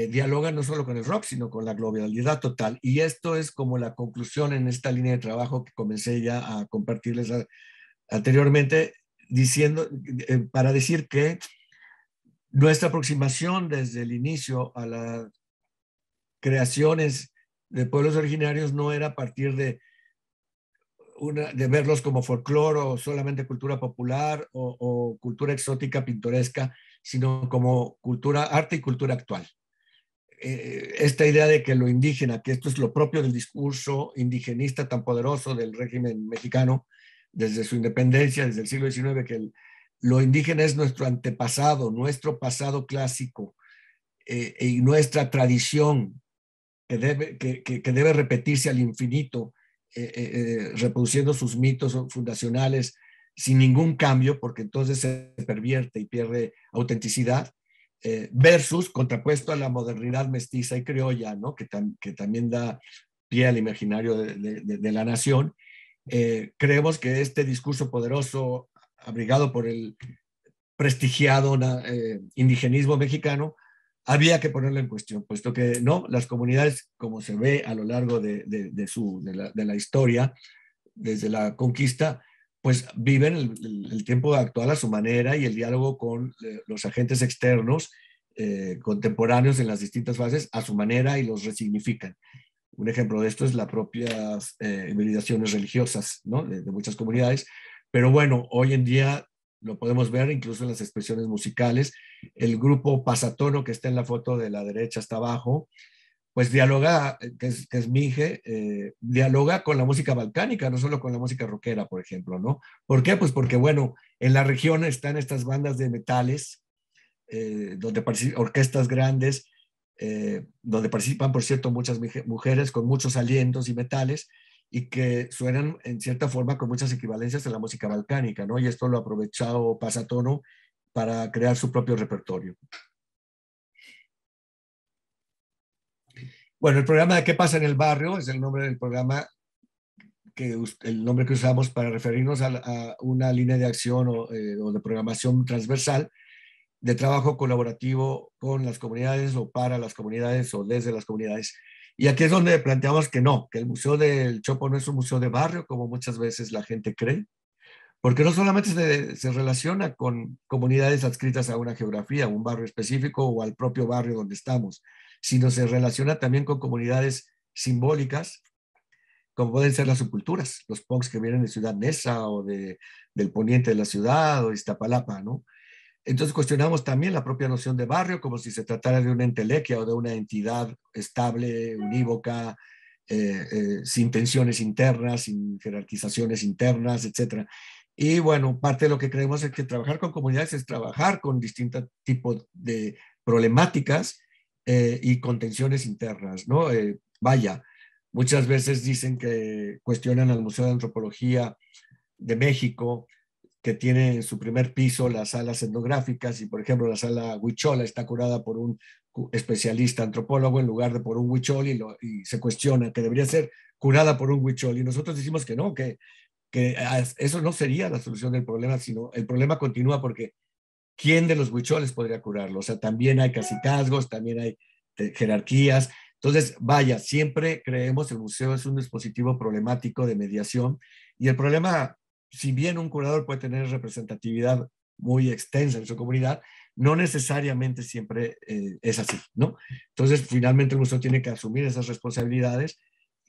dialogan no solo con el rock, sino con la globalidad total. Y esto es como la conclusión en esta línea de trabajo que comencé ya a compartirles anteriormente, diciendo, para decir que nuestra aproximación desde el inicio a la creaciones de pueblos originarios no era a partir de, verlos como folclore o solamente cultura popular o, cultura exótica pintoresca, sino como cultura, arte y cultura actual. Eh, esta idea de que lo indígena, que esto es lo propio del discurso indigenista tan poderoso del régimen mexicano desde su independencia, desde el siglo XIX, que lo indígena es nuestro antepasado, nuestro pasado clásico eh, y nuestra tradición que debe, que, debe repetirse al infinito, eh, eh, eh, reproduciendo sus mitos fundacionales sin ningún cambio, porque entonces se pervierte y pierde autenticidad, versus contrapuesto a la modernidad mestiza y criolla, ¿no? que, que también da pie al imaginario de la nación. creemos que este discurso poderoso, abrigado por el prestigiado indigenismo mexicano, había que ponerlo en cuestión, puesto que no, las comunidades, como se ve a lo largo de, de, su, de la, historia, desde la conquista, pues viven el, tiempo actual a su manera y el diálogo con eh, los agentes externos eh, contemporáneos en las distintas fases a su manera y los resignifican. Un ejemplo de esto es las propias eh, religiosas ¿no? de muchas comunidades, pero bueno, hoy en día lo podemos ver incluso en las expresiones musicales. El grupo Pasatono, que está en la foto de la derecha hasta abajo, pues dialoga, eh, que es, que eh, dialoga con la música balcánica, no solo con la música rockera, por ejemplo, ¿no? ¿Por qué? Pues porque, bueno, en la región están estas bandas de metales, eh, donde orquestas grandes, donde participan, por cierto, muchas mujeres con muchos alientos y metales, y que suenan en cierta forma con muchas equivalencias a la música balcánica, ¿no? Y esto lo ha aprovechado Pasatono para crear su propio repertorio. Bueno, el programa de ¿Qué pasa en el barrio? es el nombre del programa, que, el nombre que usamos para referirnos a, una línea de acción o, eh, o de programación transversal de trabajo colaborativo con las comunidades o para las comunidades o desde las comunidades y aquí es donde planteamos que no, que el Museo del Chopo no es un museo de barrio, como muchas veces la gente cree, porque no solamente se, relaciona con comunidades adscritas a una geografía, a un barrio específico o al propio barrio donde estamos, sino se relaciona también con comunidades simbólicas, como pueden ser las subculturas, los punks que vienen de Ciudad Neza o del poniente de la ciudad o de Iztapalapa, ¿no? Entonces cuestionamos también la propia noción de barrio como si se tratara de una entelequia o de una entidad estable, unívoca, eh, eh, sin tensiones internas, sin jerarquizaciones internas, etc. Y bueno, parte de lo que creemos es que trabajar con comunidades es trabajar con distintos tipos de problemáticas eh, y con internas, ¿no? vaya, muchas veces dicen que cuestionan al Museo de Antropología de México, que tiene en su primer piso las salas etnográficas y, por ejemplo, la sala Huichola está curada por un especialista antropólogo en lugar de por un Huichol y, se cuestiona que debería ser curada por un Huichol. Y nosotros decimos que no, que, que eso no sería la solución del problema, sino el problema continúa porque ¿quién de los Huicholes podría curarlo? O sea, también hay casicazgos, también hay eh, jerarquías. Entonces, vaya, siempre creemos el museo es un dispositivo problemático de mediación y el problema si bien un curador puede tener representatividad muy extensa en su comunidad, no necesariamente siempre eh, es así, ¿no? Entonces, finalmente el museo tiene que asumir esas responsabilidades,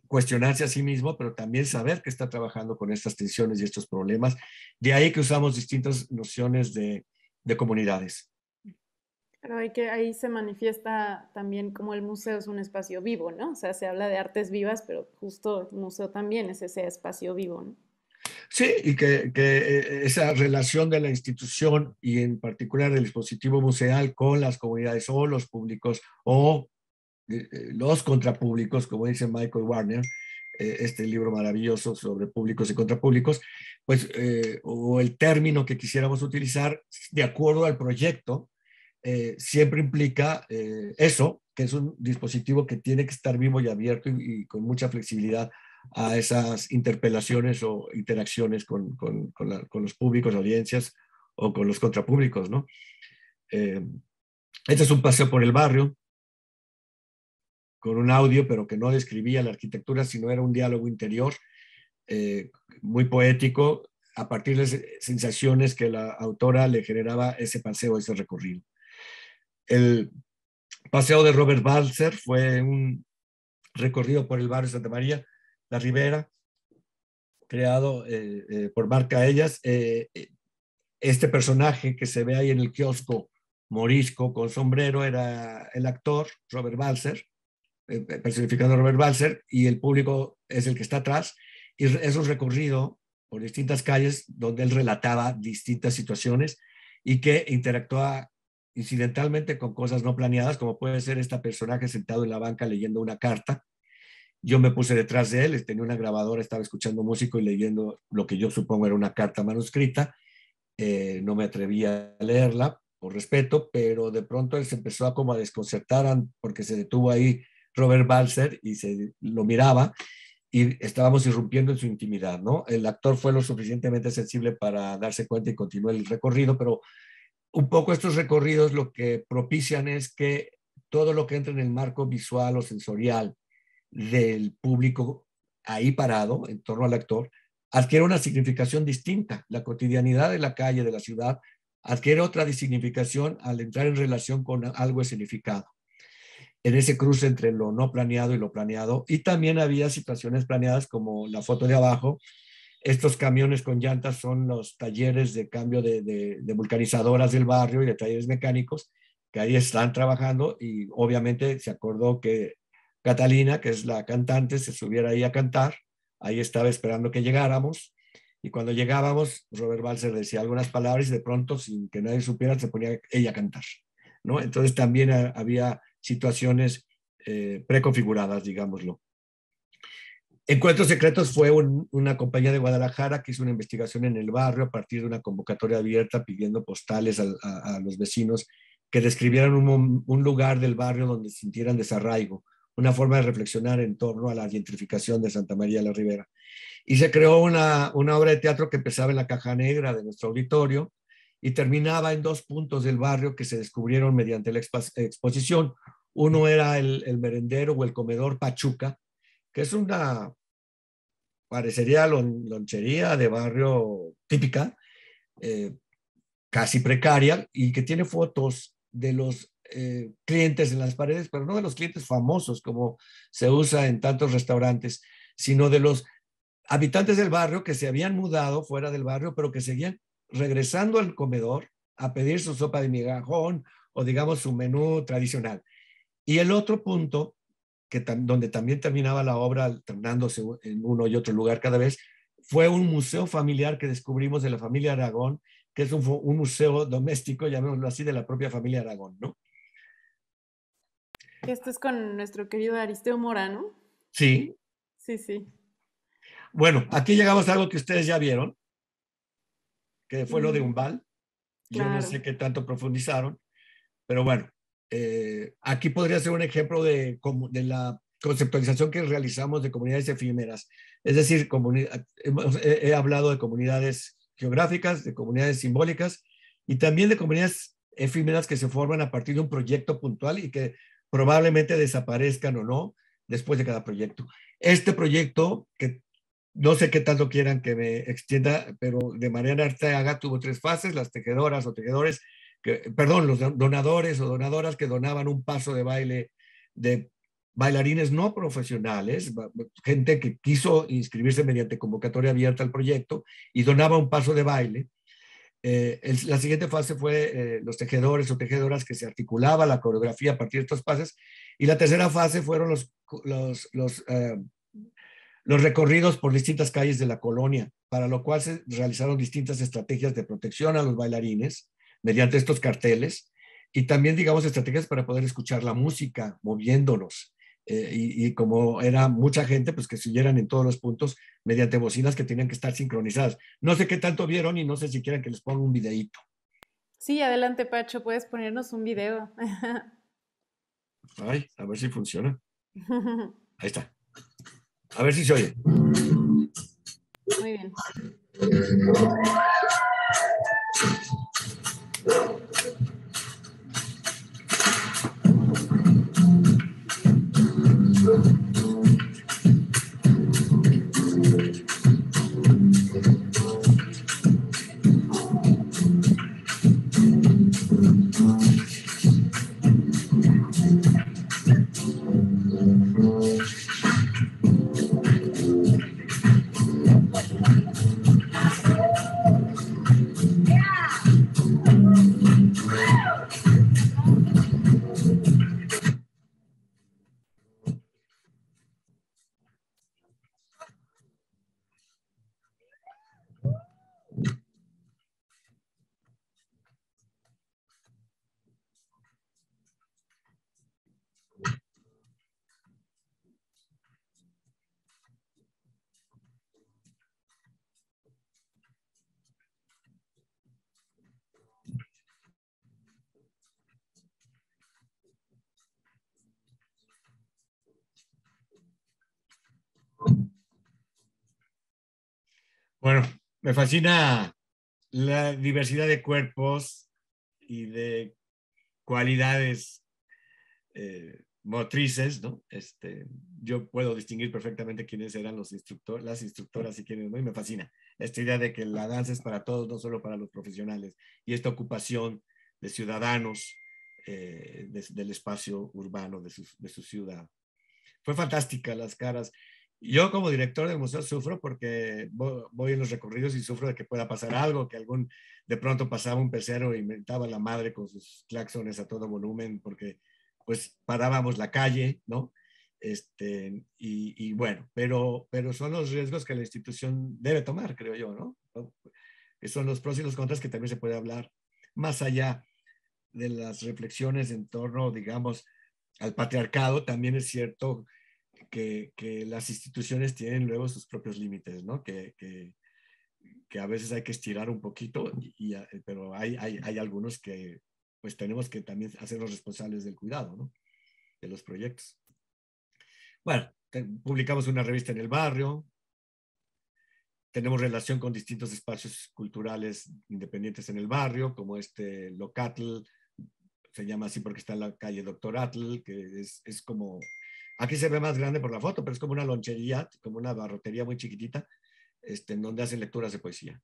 cuestionarse a sí mismo, pero también saber que está trabajando con estas tensiones y estos problemas. De ahí que usamos distintas nociones de, comunidades. Pero hay que, ahí se manifiesta también como el museo es un espacio vivo, ¿no? O sea, se habla de artes vivas, pero justo el museo también es ese espacio vivo, ¿no? Sí, y que, eh, esa relación de la institución y en particular del dispositivo museal con las comunidades o los públicos o eh, eh, los contrapúblicos, como dice Michael Warner, este libro maravilloso sobre públicos y contrapúblicos, pues, o el término que quisiéramos utilizar de acuerdo al proyecto, siempre implica eso, que es un dispositivo que tiene que estar vivo y abierto y con mucha flexibilidad a esas interpelaciones o interacciones con, los públicos, audiencias o con los contrapúblicos, ¿no? Eh, este es un paseo por el barrio con un audio, pero que no describía la arquitectura, sino era un diálogo interior eh, muy poético a partir de sensaciones que la autora le generaba ese paseo, ese recorrido. El paseo de Robert Balzer fue un recorrido por el barrio de Santa María la creado eh, eh, por Marca Ellas. Eh, este personaje que se ve ahí en el kiosco morisco con sombrero era el actor Robert Balser, personificado Robert Balser, y el público es el que está atrás. Y es un recorrido por distintas calles donde él relataba distintas situaciones y que interactúa incidentalmente con cosas no planeadas, como puede ser este personaje sentado en la banca leyendo una carta yo me puse detrás de él, tenía una grabadora, estaba escuchando músico y leyendo lo que yo supongo era una carta manuscrita. Eh, no me atrevía a leerla por respeto, pero de pronto él se empezó a como a desconcertar porque se detuvo ahí Robert Balser y se lo miraba y estábamos irrumpiendo en su intimidad, ¿no? El actor fue lo suficientemente sensible para darse cuenta y continuó el recorrido, pero un poco estos recorridos lo que propician es que todo lo que entra en el marco visual o sensorial del público ahí parado en torno al actor adquiere una significación distinta. La cotidianidad de la calle, de la ciudad, adquiere otra significación al entrar en relación con algo significado, En ese cruce entre lo no planeado y lo planeado, y también había situaciones planeadas como la foto de abajo, estos camiones con llantas son los talleres de cambio de, vulcanizadoras del barrio y de talleres mecánicos que ahí están trabajando y obviamente se acordó que Catalina, que es la cantante, se subiera ahí a cantar. Ahí estaba esperando que llegáramos. Y cuando llegábamos, Robert Balser decía algunas palabras y de pronto, sin que nadie supiera, se ponía ella a cantar. ¿no? Entonces también había situaciones eh, preconfiguradas, digámoslo. Encuentros Secretos fue una compañía de Guadalajara que hizo una investigación en el barrio a partir de una convocatoria abierta pidiendo postales a, los vecinos que describieran un, lugar del barrio donde sintieran desarraigo una forma de reflexionar en torno a la gentrificación de Santa María la Ribera. Y se creó una, obra de teatro que empezaba en la caja negra de nuestro auditorio y terminaba en dos puntos del barrio que se descubrieron mediante la exposición. Uno era el, merendero o el comedor Pachuca, que es una, parecería lonchería de barrio típica, eh, casi precaria, y que tiene fotos de los eh, clientes en las paredes, pero no de los clientes famosos como se usa en tantos restaurantes, sino de los habitantes del barrio que se habían mudado fuera del barrio, pero que seguían regresando al comedor a pedir su sopa de migajón o digamos su menú tradicional. Y el otro punto, donde también terminaba la obra alternándose en uno y otro lugar cada vez, fue un museo familiar que descubrimos de la familia Aragón, que es un museo doméstico, llamémoslo así, de la propia familia Aragón, ¿no? Esto es con nuestro querido Aristeo Morano. Sí. Sí, sí. Bueno, aquí llegamos a algo que ustedes ya vieron, que fue lo de Umbal. Yo no sé qué tanto profundizaron, pero bueno, eh, aquí podría ser un ejemplo de, la conceptualización que realizamos de comunidades efímeras. Es decir, he, hablado de comunidades geográficas, de comunidades simbólicas y también de comunidades efímeras que se forman a partir de un proyecto puntual y que probablemente desaparezcan o no después de cada proyecto. Este proyecto, que no sé qué tanto quieran que me extienda, pero de Mariana Arteaga tuvo tres fases, las tejedoras o tejedores, perdón, los donadores o donadoras que donaban un paso de baile de bailarines no profesionales, gente que quiso inscribirse mediante convocatoria abierta al proyecto y donaba un paso de baile eh, la siguiente fase fue eh, los tejedores o tejedoras que se articulaba la coreografía a partir de estos pases. Y la tercera fase fueron los, eh, los recorridos por distintas calles de la colonia, para lo cual se realizaron distintas estrategias de protección a los bailarines mediante estos carteles y también, digamos, estrategias para poder escuchar la música moviéndonos. Eh, y, como era mucha gente, pues que se oyeran en todos los puntos mediante bocinas que tenían que estar sincronizadas. No sé qué tanto vieron y no sé si quieren que les ponga un videito Sí, adelante Pacho, puedes ponernos un video. Ay, a ver si funciona. <laughs> Ahí está. A ver si se oye. Muy bien. Bueno, me fascina la diversidad de cuerpos y de cualidades eh, motrices, ¿no? Este, yo puedo distinguir perfectamente quiénes eran los las instructoras y quiénes no, y me fascina esta idea de que la danza es para todos, no solo para los profesionales, y esta ocupación de ciudadanos eh, del espacio urbano de su, ciudad. Fue fantástica las caras. Yo como director del museo sufro porque voy en los recorridos y sufro de que pueda pasar algo, que algún de pronto pasaba un pecero y mentaba la madre con sus claxones a todo volumen porque pues parábamos la calle, ¿no? Este, y, bueno, pero, pero son los riesgos que la institución debe tomar, creo yo, ¿no? Son los pros y los contras que también se puede hablar más allá de las reflexiones en torno, digamos, al patriarcado. También es cierto que, las instituciones tienen luego sus propios límites, ¿no? Que, que, que a veces hay que estirar un poquito, y, pero hay, hay, hay, algunos que pues tenemos que también hacernos responsables del cuidado, ¿no? De los proyectos. Bueno, publicamos una revista en el barrio, tenemos relación con distintos espacios culturales independientes en el barrio, como este Locatl, se llama así porque está en la calle Doctor Atl, que es, es como Aquí se ve más grande por la foto, pero es como una lonchería, como una barrotería muy chiquitita, este, en donde hacen lecturas de poesía.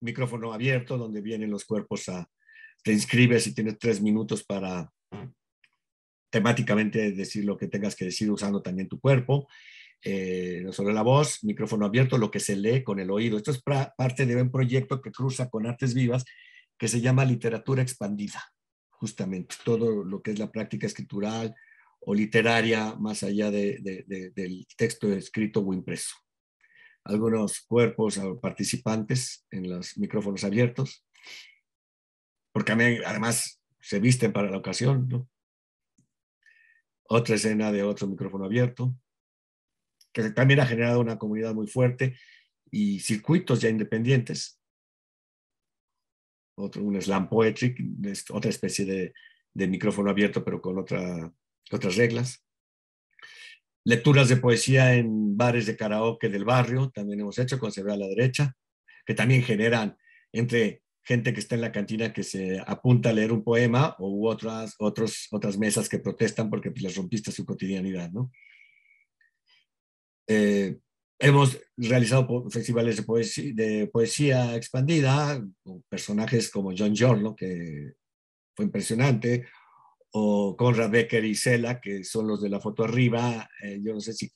Micrófono abierto, donde vienen los cuerpos a... Te inscribes y tienes tres minutos para temáticamente decir lo que tengas que decir usando también tu cuerpo, eh, no solo la voz, micrófono abierto, lo que se lee con el oído. Esto es parte de un proyecto que cruza con Artes Vivas que se llama Literatura Expandida, justamente todo lo que es la práctica escritural, o literaria más allá del texto escrito o impreso. Algunos cuerpos o participantes en los micrófonos abiertos, porque además se visten para la ocasión. ¿no? Otra escena de otro micrófono abierto, que también ha generado una comunidad muy fuerte y circuitos ya independientes. Otro, un slam poetry, otra especie de micrófono abierto, pero con otra otras reglas. Lecturas de poesía en bares de karaoke del barrio, también hemos hecho con Se a la derecha, que también generan entre gente que está en la cantina que se apunta a leer un poema o otras, otros, otras mesas que protestan porque les rompiste su cotidianidad, ¿no? Eh, hemos realizado festivales de poesía, de poesía expandida con personajes como John Giorno, que fue impresionante, o Conrad Becker y Sela, que son los de la foto arriba, eh, yo no sé si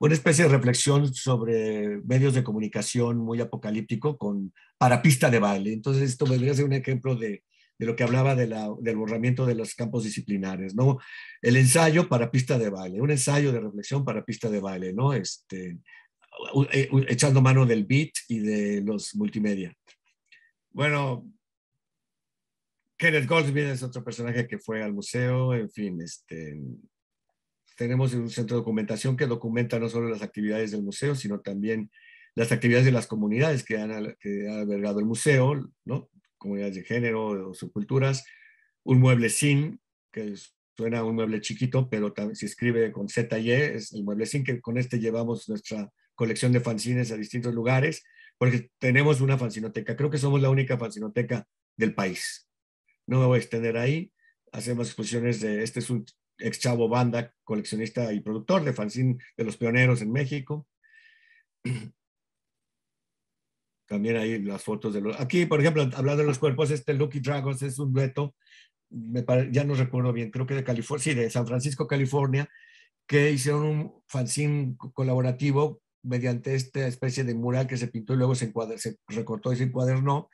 una especie de reflexión sobre medios de comunicación muy apocalíptico con para pista de baile. Entonces esto podría ser un ejemplo de, lo que hablaba del borramiento de los campos disciplinares, ¿no? El ensayo para pista de baile, un ensayo de reflexión para pista de baile, ¿no? Este, e, echando mano del beat y de los multimedia. Bueno, Kenneth Goldsmith es otro personaje que fue al museo, en fin, este, tenemos un centro de documentación que documenta no solo las actividades del museo, sino también las actividades de las comunidades que han, ha albergado el museo, ¿no? comunidades de género o subculturas, un mueble sin, que suena a un mueble chiquito, pero también se escribe con Z y E, es el mueble sin, que con este llevamos nuestra colección de fanzines a distintos lugares, porque tenemos una fanzinoteca. Creo que somos la única fanzinoteca del país no me voy a extender ahí. Hacemos exposiciones de, este es un ex chavo banda, coleccionista y productor de fanzine de los pioneros en México. <clears throat> También hay las fotos de los... Aquí, por ejemplo, hablando de los cuerpos, este Lucky Dragons es un dueto, ya no recuerdo bien, creo que de California, de San Francisco, California, que hicieron un fanzine colaborativo mediante esta especie de mural que se pintó y luego se, se recortó y se encuadernó,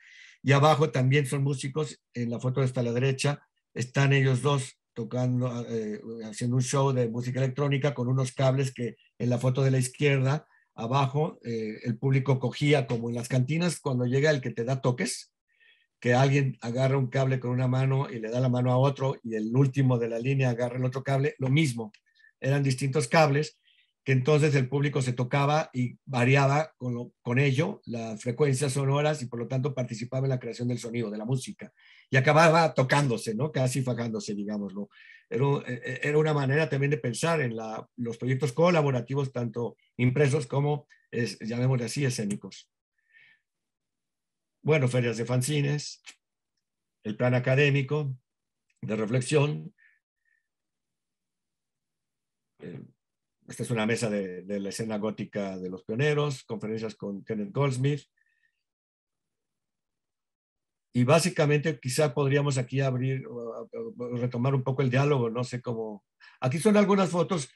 y abajo también son músicos, en la foto está a la derecha, están ellos dos tocando, eh, haciendo un show de música electrónica con unos cables que en la foto de la izquierda, abajo, eh, el público cogía como en las cantinas cuando llega el que te da toques, que alguien agarra un cable con una mano y le da la mano a otro y el último de la línea agarra el otro cable, lo mismo, eran distintos cables que entonces el público se tocaba y variaba con, ello las frecuencias sonoras y por lo tanto participaba en la creación del sonido, de la música. Y acababa tocándose, ¿no? Casi fajándose, digámoslo. Era, eh, era una manera también de pensar en los proyectos colaborativos, tanto impresos como, llamémosle así, escénicos. Bueno, ferias de fanzines, el plan académico de reflexión. Eh, esta es una mesa de, la escena gótica de los pioneros, conferencias con Kenneth Goldsmith. Y básicamente quizá podríamos aquí abrir, retomar un poco el diálogo, no sé cómo. Aquí son algunas fotos,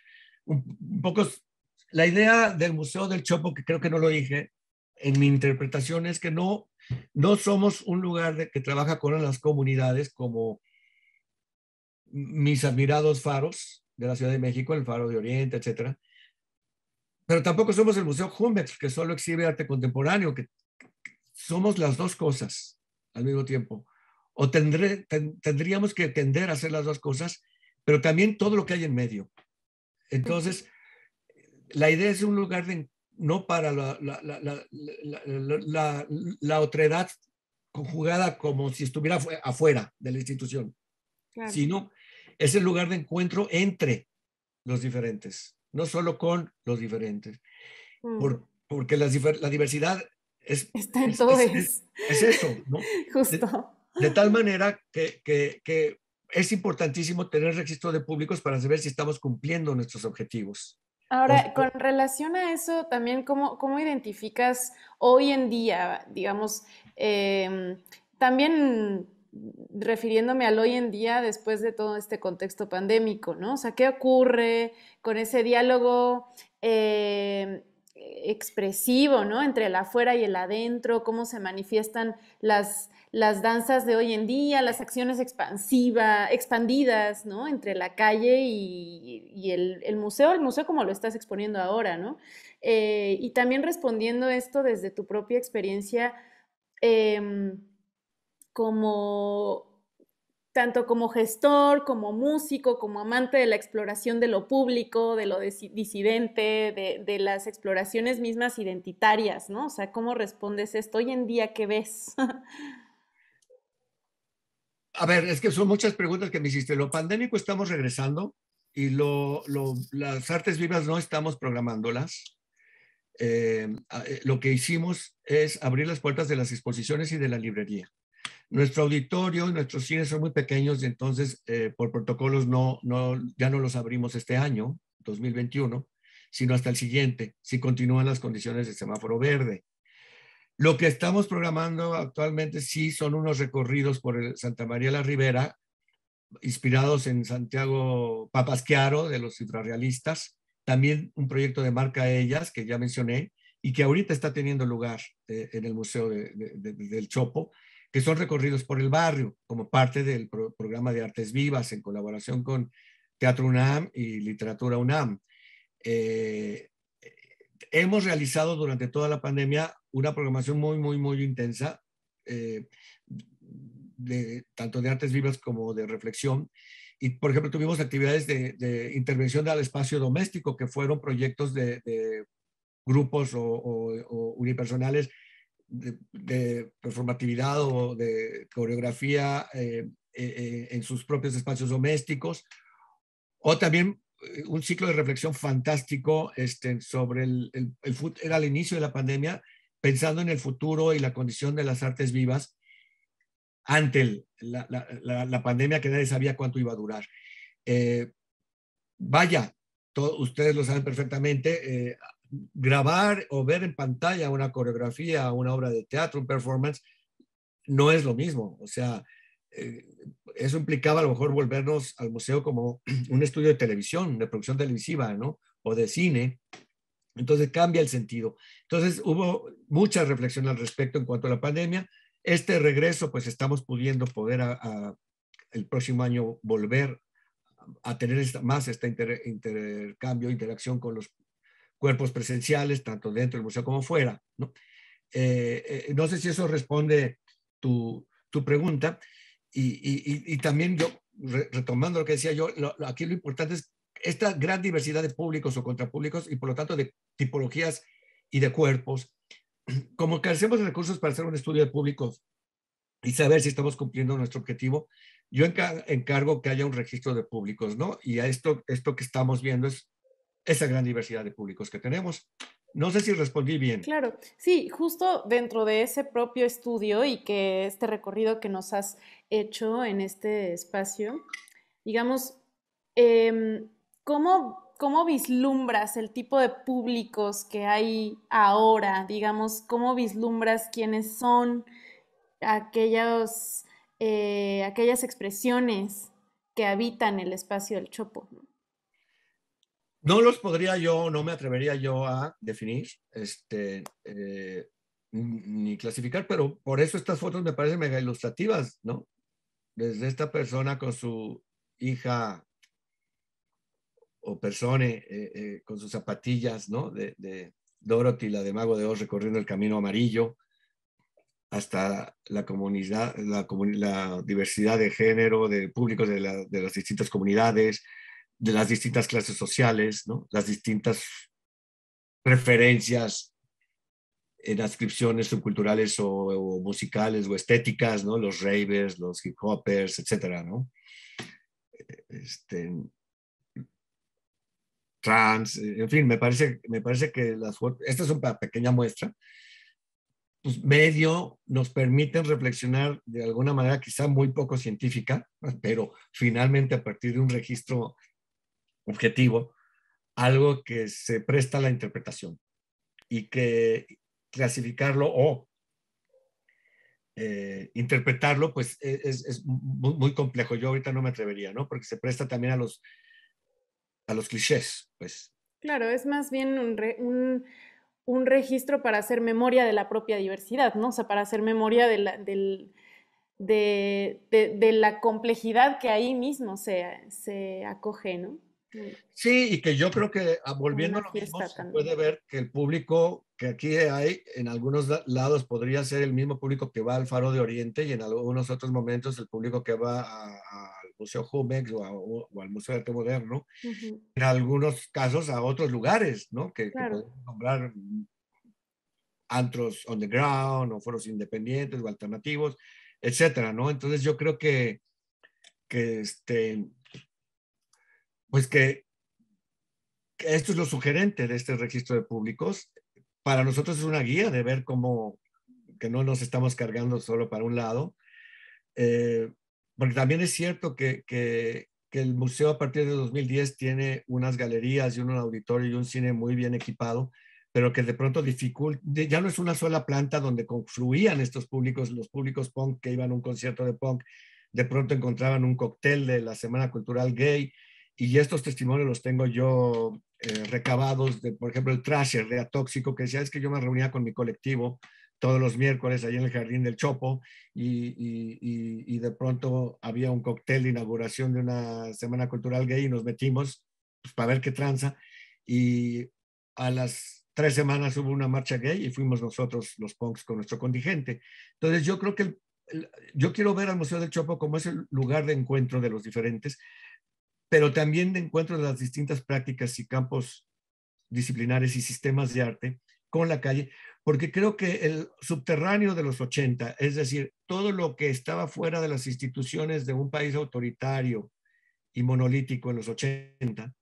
un, pocos. poco... La idea del Museo del Chopo, que creo que no lo dije, en mi interpretación es que no, no somos un lugar que trabaja con las comunidades como mis admirados faros, de la Ciudad de México, el Faro de Oriente, etcétera. Pero tampoco somos el Museo Jumex, que solo exhibe arte contemporáneo, que somos las dos cosas al mismo tiempo. O tendré, tendríamos que tender a hacer las dos cosas, pero también todo lo que hay en medio. Entonces, la idea es un lugar de, no para la, otra edad conjugada como si estuviera afuera de la institución, sino es el lugar de encuentro entre los diferentes, no solo con los diferentes. Mm. porque la, diversidad es, Está es, todo es, eso, ¿no? <laughs> Justo. De, tal manera que, es importantísimo tener registro de públicos para saber si estamos cumpliendo nuestros objetivos. Ahora, con relación a eso, también, ¿cómo, cómo identificas hoy en día, digamos, em, también refiriéndome al hoy en día después de todo este contexto pandémico, ¿no? O sea, ¿qué ocurre con ese diálogo eh, expresivo, ¿no? Entre el afuera y el adentro, cómo se manifiestan las, las danzas de hoy en día, las acciones expansivas, expandidas, ¿no? Entre la calle y, el, el, museo, el museo como lo estás exponiendo ahora, ¿no? Eh, y también respondiendo esto desde tu propia experiencia. Em, como tanto como gestor, como músico, como amante de la exploración de lo público, de lo disidente, de, de, las exploraciones mismas identitarias, ¿no? O sea, ¿cómo respondes esto hoy en día? ¿Qué ves? <laughs> A ver, es que son muchas preguntas que me hiciste. Lo pandémico estamos regresando y lo, las artes vivas no estamos programándolas. Eh, eh, lo que hicimos es abrir las puertas de las exposiciones y de la librería nuestro auditorio nuestros cines son muy pequeños, y entonces eh, por protocolos no, no, ya no los abrimos este año, 2021, sino hasta el siguiente, si continúan las condiciones de semáforo verde. Lo que estamos programando actualmente sí son unos recorridos por el Santa María la Ribera, inspirados en Santiago Papasquiaro de los cifrarrealistas, también un proyecto de marca Ellas que ya mencioné y que ahorita está teniendo lugar eh, en el Museo del Chopo que son recorridos por el barrio como parte del programa de Artes Vivas en colaboración con Teatro UNAM y Literatura UNAM. Eh, hemos realizado durante toda la pandemia una programación muy, muy, muy intensa, eh, de, tanto de artes vivas como de reflexión. Y, por ejemplo, tuvimos actividades de, intervención al espacio doméstico, que fueron proyectos de, grupos o unipersonales de, performatividad o de coreografía eh, eh, en sus propios espacios domésticos, o también eh, un ciclo de reflexión fantástico este, sobre el, el, era el inicio de la pandemia, pensando en el futuro y la condición de las artes vivas ante la, pandemia que nadie sabía cuánto iba a durar. vaya, ustedes lo saben perfectamente, grabar o ver en pantalla una coreografía, una obra de teatro, un performance, no es lo mismo. O sea, eh, eso implicaba a lo mejor volvernos al museo como <clears throat> un estudio de televisión, de producción televisiva, ¿no? O de cine. Entonces cambia el sentido. Entonces hubo mucha reflexión al respecto en cuanto a la pandemia. Este regreso, pues estamos pudiendo poder el próximo año volver a tener más este intercambio, interacción con los cuerpos presenciales, tanto dentro del museo como fuera. No, eh, eh, no sé si eso responde tu, tu pregunta. Y, y, también yo, retomando lo que decía yo, aquí lo importante es esta gran diversidad de públicos o contrapúblicos y por lo tanto de tipologías y de cuerpos. Como carecemos de recursos para hacer un estudio de públicos y saber si estamos cumpliendo nuestro objetivo, yo encargo que haya un registro de públicos, ¿no? Y a esto, esto que estamos viendo es esa gran diversidad de públicos que tenemos. No sé si respondí bien. Claro, sí, justo dentro de ese propio estudio y que este recorrido que nos has hecho en este espacio, digamos, em, ¿cómo, vislumbras el tipo de públicos que hay ahora? Digamos, ¿cómo vislumbras quiénes son eh, aquellas expresiones que habitan el espacio del Chopo? No los podría yo, no me atrevería yo a definir, este, eh, ni clasificar, pero por eso estas fotos me parecen mega ilustrativas, ¿no? Desde esta persona con su hija o persona eh, eh, con sus zapatillas, ¿no? De, de, Dorothy, la de Mago de Oz, recorriendo el camino amarillo, hasta la comunidad, la, diversidad de género, de públicos de las distintas comunidades, de las distintas clases sociales, ¿no? las distintas preferencias en adscripciones subculturales o, musicales o estéticas, ¿no? los ravers, los hip hopers, etc. ¿no? Este, trans, en fin, me parece, me parece que las, esta es una pequeña muestra, pues medio nos permiten reflexionar de alguna manera quizá muy poco científica, pero finalmente a partir de un registro objetivo, algo que se presta a la interpretación y que clasificarlo o eh, interpretarlo, pues e, es, muy, complejo. Yo ahorita no me atrevería, ¿no? Porque se presta también a los, a los clichés, pues. Claro, es más bien un, registro para hacer memoria de la propia diversidad, ¿no? O sea, para hacer memoria de la, la complejidad que ahí mismo se, se acoge, ¿no? Sí, y que yo creo que ah, volviendo a lo mismo, puede ver que el público que aquí hay en algunos lados podría ser el mismo público que va al Faro de Oriente y en algunos otros momentos el público que va al Museo Jumex o, al Museo de Arte Moderno, en algunos casos a otros lugares, ¿no? Que, podemos nombrar antros on the ground o foros independientes o alternativos, etcétera, ¿no? Entonces yo creo que, que este, pues que, esto es lo sugerente de este registro de públicos. Para nosotros es una guía de ver cómo que no nos estamos cargando solo para un lado. Eh, porque también es cierto que, que, el museo a partir de 2010 tiene unas galerías y un auditorio y un cine muy bien equipado, pero que de pronto dificulta, ya no es una sola planta donde confluían estos públicos, los públicos punk que iban a un concierto de punk, de pronto encontraban un cóctel de la Semana Cultural Gay y estos testimonios los tengo yo eh, recabados de, por ejemplo, el Trasher de Atóxico, que decía, es que yo me reunía con mi colectivo todos los miércoles ahí en el Jardín del Chopo y, de pronto había un cóctel de inauguración de una Semana Cultural Gay y nos metimos pues, para ver qué tranza y a las tres semanas hubo una marcha gay y fuimos nosotros los punks con nuestro contingente. Entonces yo creo que yo quiero ver al Museo del Chopo como es el lugar de encuentro de los diferentes, pero también encuentro de las distintas prácticas y campos disciplinares y sistemas de arte con la calle, porque creo que el subterráneo de los 80, es decir, todo lo que estaba fuera de las instituciones de un país autoritario y monolítico en los 80,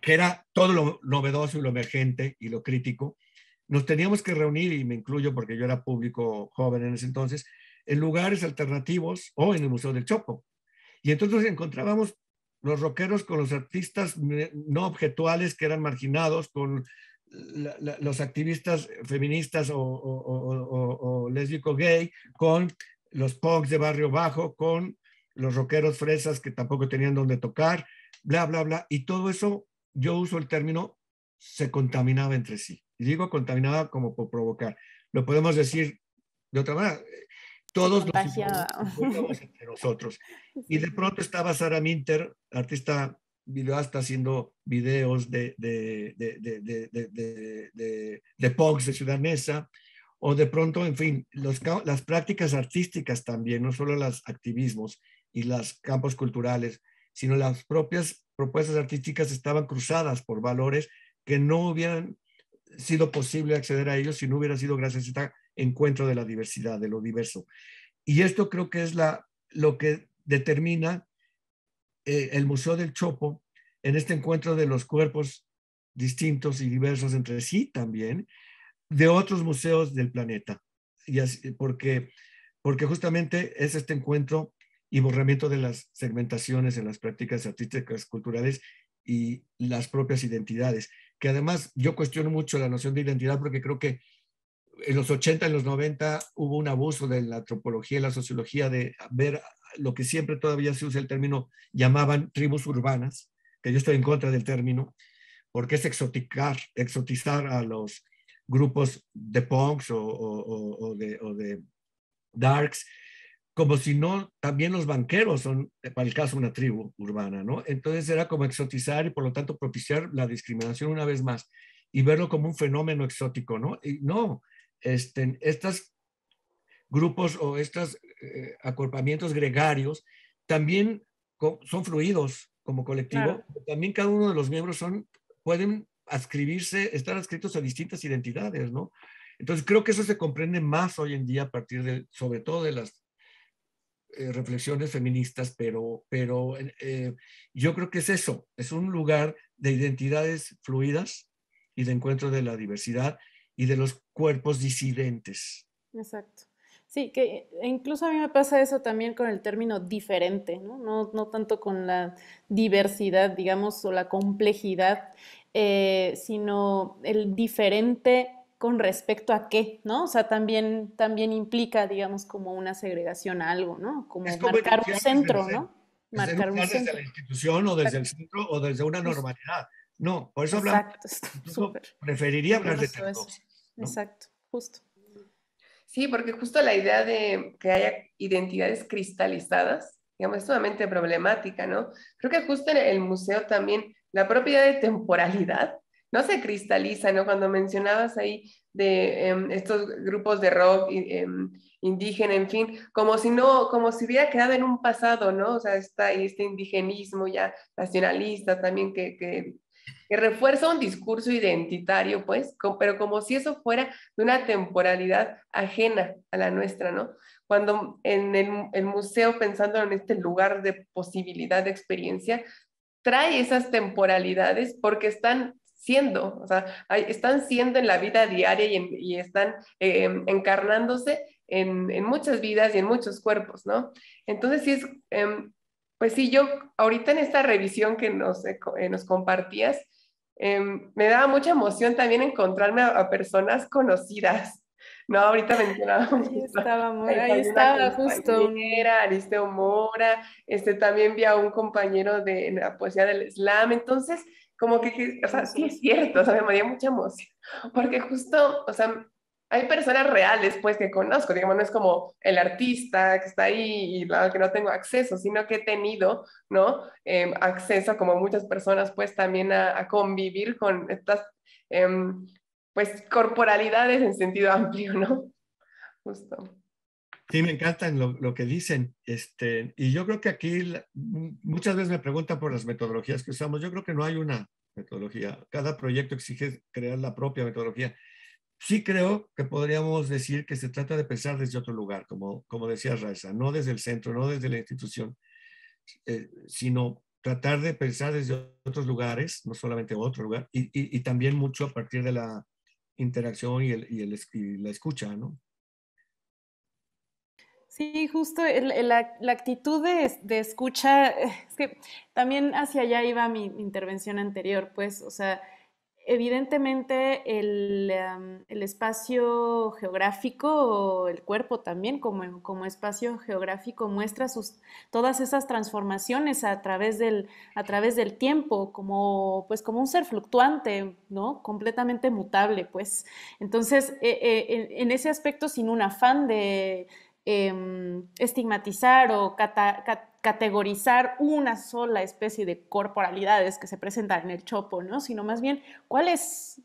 que era todo lo novedoso y lo emergente y lo crítico, nos teníamos que reunir, y me incluyo porque yo era público joven en ese entonces, en lugares alternativos o en el Museo del Chopo. Y entonces encontrábamos los rockeros con los artistas eh, no objetuales que eran marginados, con los activistas feministas o, o, lésbico gay, con los punks de barrio bajo, con los rockeros fresas que tampoco tenían donde tocar, bla, bla, bla. Y todo eso, yo uso el término, se contaminaba entre sí. Y digo contaminaba como por provocar. Lo podemos decir de otra manera, todos los <laughs> nosotros. Y de pronto estaba Sara Minter, artista videoasta, haciendo videos de, de, de, de, Ciudad Mesa, o de pronto, en fin, las prácticas artísticas también, no solo los activismos y los campos culturales, sino las propias propuestas artísticas estaban cruzadas por valores que no hubieran sido posible acceder a ellos si no hubiera sido gracias a esta encuentro de la diversidad, de lo diverso. Y esto creo que es la, lo que determina eh, el Museo del Chopo en este encuentro de los cuerpos distintos y diversos entre sí también, de otros museos del planeta. Y así, porque, porque justamente es este encuentro y borramiento de las segmentaciones en las prácticas artísticas, culturales y las propias identidades. Que además yo cuestiono mucho la noción de identidad porque creo que en los 80, en los 90 hubo un abuso de la antropología y la sociología de ver lo que siempre todavía se usa el término, llamaban tribus urbanas, que yo estoy en contra del término, porque es exotizar a los grupos de punks o, de, o de, darks, como si no, también los banqueros son, para el caso, una tribu urbana, ¿no? Entonces era como exotizar y por lo tanto propiciar la discriminación una vez más y verlo como un fenómeno exótico, ¿no? Y no, estos grupos o estos eh, gregarios también son fluidos como colectivo, también cada uno de los miembros son, pueden adscribirse, estar adscritos a distintas identidades, ¿no? Entonces creo que eso se comprende más hoy en día a partir de, sobre todo de las eh, reflexiones feministas, pero, eh, yo creo que es eso, es un lugar de identidades fluidas y de encuentro de la diversidad y de los cuerpos disidentes. Exacto. Sí, que incluso a mí me pasa eso también con el término diferente, ¿no? No, no tanto con la diversidad, digamos, o la complejidad, eh, sino el diferente con respecto a qué, ¿no? O sea, también, también implica, digamos, como una segregación a algo, ¿no? Como, marcar un centro, ¿no? Marcar un, centro. Desde la institución o desde el centro o desde una normalidad. No, por eso preferiría hablar de Exacto, justo. Sí, porque justo la idea de que haya identidades cristalizadas, digamos, es sumamente problemática, ¿no? Creo que justo en el museo también la propiedad de temporalidad no se cristaliza, ¿no? Cuando mencionabas ahí de em, estos grupos de rock em, indígena, en fin, como si no, como si hubiera quedado en un pasado, ¿no? O sea, está este indigenismo ya nacionalista también que que refuerza un discurso identitario, pues, pero como si eso fuera de una temporalidad ajena a la nuestra, ¿no? Cuando en el, museo, pensando en este lugar de posibilidad de experiencia, trae esas temporalidades porque están siendo, o sea, están siendo en la vida diaria y, están em, encarnándose en, muchas vidas y en muchos cuerpos, ¿no? Entonces, sí es em, pues sí, yo ahorita en esta revisión que nos, eh, eh, nos compartías, em, me daba mucha emoción también encontrarme a, personas conocidas. No, ahorita mencionábamos. Ahí estaba, justo. Aristeo Mora, este, también vi a un compañero de la poesía del Islam. Entonces, como que, o sea, sí es cierto, o sea, me dio mucha emoción. Porque justo, o sea, hay personas reales, pues, que conozco, digamos, no es como el artista que está ahí y que no tengo acceso, sino que he tenido, ¿no? Em, acceso, como muchas personas, pues, también a, convivir con estas, em, pues, corporalidades en sentido <laughs> amplio, ¿no? Justo. Sí, me encantan lo, lo, que dicen. Este, y yo creo que aquí muchas veces me preguntan por las metodologías que usamos. Yo creo que no hay una metodología. Cada proyecto exige crear la propia metodología sí creo que podríamos decir que se trata de pensar desde otro lugar, como, como decía Raiza, no desde el centro, no desde la institución, eh, sino tratar de pensar desde otros lugares, no solamente otro lugar, y, también mucho a partir de la interacción y, el, y el la escucha, ¿no? Sí, justo la, la, actitud de, de, escucha, es que también hacia allá iba mi intervención anterior, pues, o sea, evidentemente em, el, espacio geográfico, el cuerpo también como, como espacio geográfico muestra sus, todas esas transformaciones a través, del, a través del tiempo, como, pues, como un ser fluctuante, ¿no? completamente mutable. Pues. Entonces, eh, eh, en, ese aspecto, sin un afán de... Em, estigmatizar o cata, categorizar una sola especie de corporalidades que se presentan en el chopo, ¿no? Sino más bien, ¿cuál es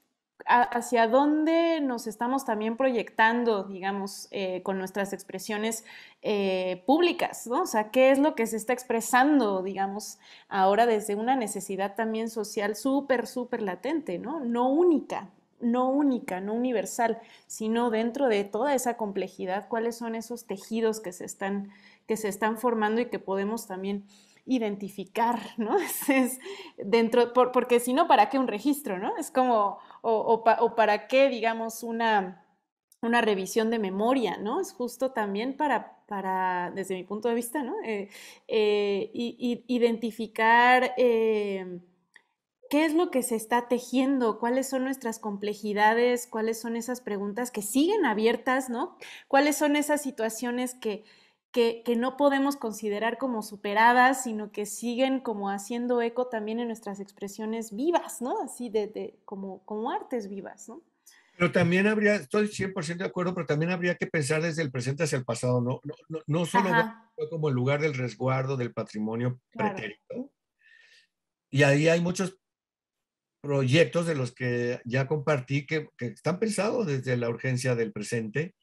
hacia dónde nos estamos también proyectando, digamos, eh, con nuestras expresiones eh, públicas, ¿no? O sea, ¿qué es lo que se está expresando, digamos, ahora desde una necesidad también social súper, súper latente, ¿no? No única, no única, no universal, sino dentro de toda esa complejidad, cuáles son esos tejidos que se están que se están formando y que podemos también identificar, ¿no? <laughs> Es, dentro, porque si no, ¿para qué un registro, no? Es como, o, para qué, digamos, una, una revisión de memoria, ¿no? Es justo también para, para desde mi punto de vista, ¿no? Eh, eh, identificar eh, qué es lo que se está tejiendo, cuáles son nuestras complejidades, cuáles son esas preguntas que siguen abiertas, ¿no? Cuáles son esas situaciones que, que, no podemos considerar como superadas, sino que siguen como haciendo eco también en nuestras expresiones vivas, ¿no? Así de, como, como artes vivas, ¿no? Pero también habría, estoy 100% de acuerdo, pero también habría que pensar desde el presente hacia el pasado, no, no, solo como el lugar del resguardo del patrimonio pretérito. Y ahí hay muchos proyectos de los que ya compartí que, que están pensados desde la urgencia del presente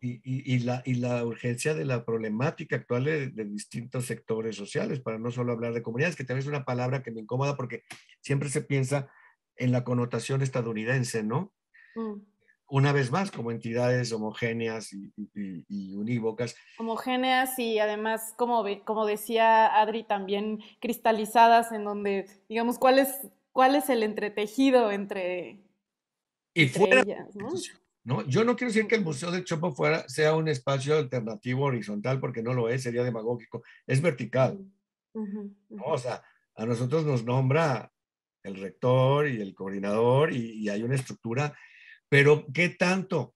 y, la, urgencia de la problemática actual de, distintos sectores sociales, para no solo hablar de comunidades, que también es una palabra que me incomoda porque siempre se piensa en la connotación estadounidense, ¿no? Mm. Una vez más, como entidades homogéneas y, unívocas. Homogéneas y además, como, como decía Adri, también cristalizadas en donde, digamos, cuál es, cuál es el entretejido entre... Y ellas, ¿no? ¿no? Yo no quiero decir que el Museo de Chopo fuera, sea un espacio alternativo horizontal, porque no lo es, sería demagógico, es vertical. O sea, a nosotros nos nombra el rector y el coordinador y, hay una estructura, pero ¿qué tanto?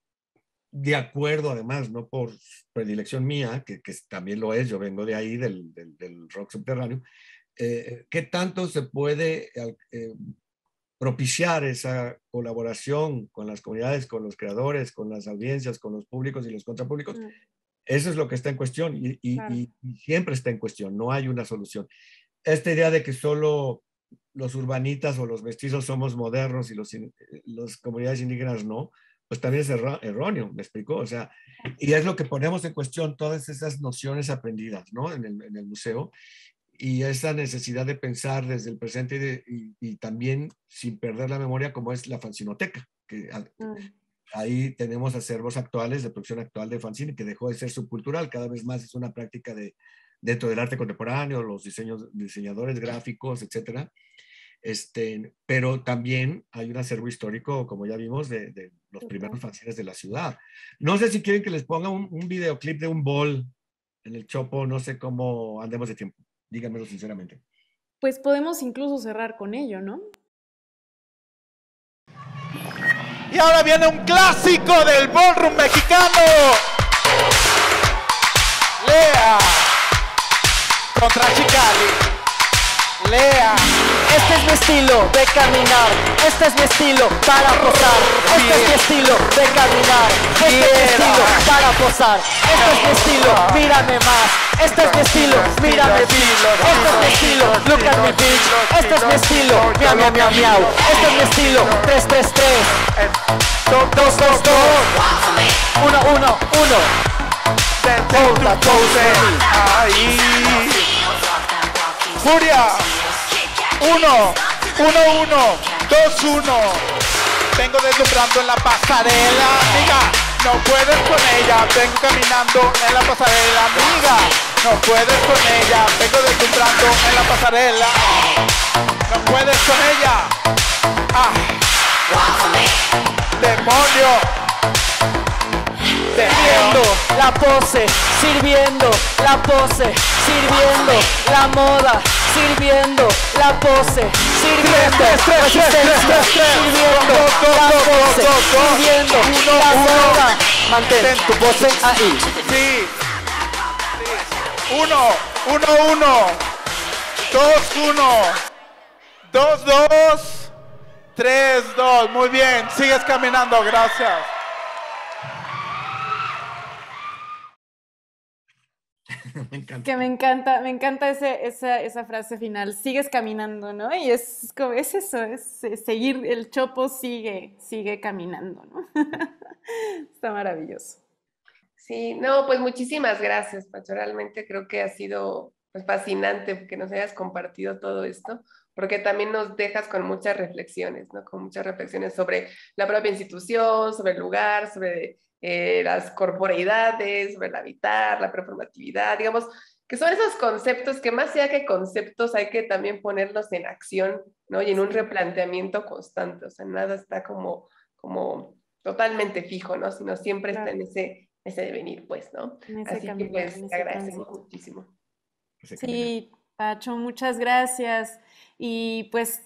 De acuerdo, además, no por predilección mía, que, también lo es, yo vengo de ahí, del, rock subterráneo, eh, ¿qué tanto se puede eh, propiciar esa colaboración con las comunidades, con los creadores, con las audiencias, con los públicos y los contrapúblicos. Mm. Eso es lo que está en cuestión y, siempre está en cuestión, no hay una solución. Esta idea de que solo los urbanitas o los mestizos somos modernos y los, las comunidades indígenas no, pues también es erróneo, me explicó. O sea, y es lo que ponemos en cuestión todas esas nociones aprendidas, ¿no? en el museo y esa necesidad de pensar desde el presente y, también sin perder la memoria, como es la fanzinoteca que mm. ahí tenemos acervos actuales de producción actual de fanzine, que dejó de ser subcultural, cada vez más es una práctica de, dentro del arte contemporáneo, los diseños, diseñadores gráficos, etcétera. Este, pero también hay un acervo histórico, como ya vimos, de, los primeros fanzines de la ciudad. No sé si quieren que les ponga un videoclip de un bol en el Chopo, no sé cómo andemos de tiempo. Díganmelo sinceramente. Pues podemos incluso cerrar con ello, ¿no? Y ahora viene un clásico del ballroom mexicano. Lea contra Chicali. Lea. Este es mi estilo de caminar. Este es mi estilo para posar. Este es mi estilo de caminar. Este es mi estilo para posar. Este es mi estilo, mírame más. Este es mi estilo, mírame bien. Este es mi estilo, look at me bitch. Este es mi estilo, miau miau miau miau. Este es mi estilo, 3 3 3. 2 2 2 2. 1 1 1. Hold that pose. Ahí. Furia. 1, 1, 1, 2, 1. Vengo deslumbrando en la pasarela, amiga. No puedes con ella. Vengo caminando en la pasarela, amiga. No puedes con ella. Vengo deslumbrando en la pasarela. No puedes con ella. Ah. Demonio sirviendo la pose, sirviendo la pose, sirviendo la moda, sirviendo la pose, sirviendo resistencia, sirviendo la pose, sirviendo la moda. Mantén tu pose ahí. Sí. Uno, uno, uno. Dos, uno. Dos, dos. Tres, dos. Muy bien. Sigues caminando. Gracias. <laughs> me encanta. Que me encanta, me encanta ese, esa, frase final, sigues caminando, ¿no? Y es, es eso, es, eh, seguir, el chopo sigue, sigue caminando, ¿no? <laughs> Está maravilloso. Sí, no, pues muchísimas gracias, Pacho. creo que ha sido pues, fascinante que nos hayas compartido todo esto, porque también nos dejas con muchas reflexiones, ¿no? Con muchas reflexiones sobre la propia institución, sobre el lugar, sobre eh, las corporeidades, el habitar, la performatividad, digamos, que son esos conceptos que más sea que conceptos hay que también ponerlos en acción, ¿no? Y en un replanteamiento constante, o sea, nada está como, como totalmente fijo, ¿no? Sino siempre está en ese, ese devenir, pues, ¿no? Así que pues te agradecemos muchísimo. Sí, Pacho, muchas gracias. Y pues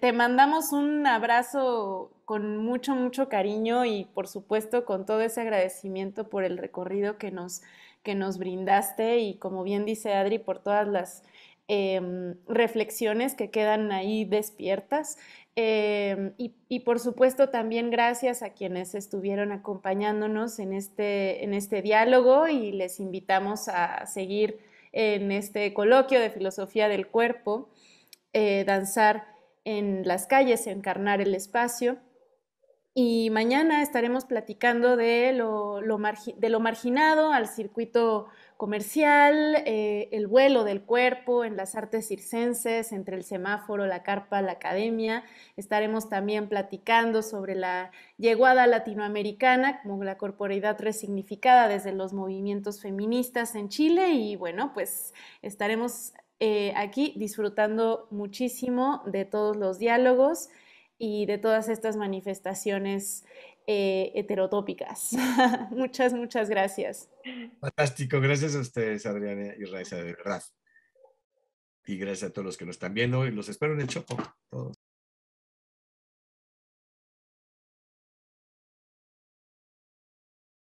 te mandamos un abrazo con mucho, mucho cariño y por supuesto con todo ese agradecimiento por el recorrido que nos, que nos brindaste y como bien dice Adri, por todas las em, reflexiones que quedan ahí despiertas. Em, y, por supuesto también gracias a quienes estuvieron acompañándonos en este, en este diálogo y les invitamos a seguir en este coloquio de filosofía del cuerpo, eh, danzar en las calles, encarnar el espacio. Y mañana estaremos platicando de lo, marginado al circuito comercial, eh, el vuelo del cuerpo en las artes circenses, entre el semáforo, la carpa, la academia. Estaremos también platicando sobre la yeguada latinoamericana, como la corporeidad resignificada desde los movimientos feministas en Chile. Y bueno, pues estaremos eh, aquí disfrutando muchísimo de todos los diálogos y de todas estas manifestaciones eh, heterotópicas. <laughs> muchas, muchas gracias. Fantástico, gracias a ustedes, Adriana y Raiza, de verdad. Y gracias a todos los que nos están viendo y los espero en el Choco. Todos.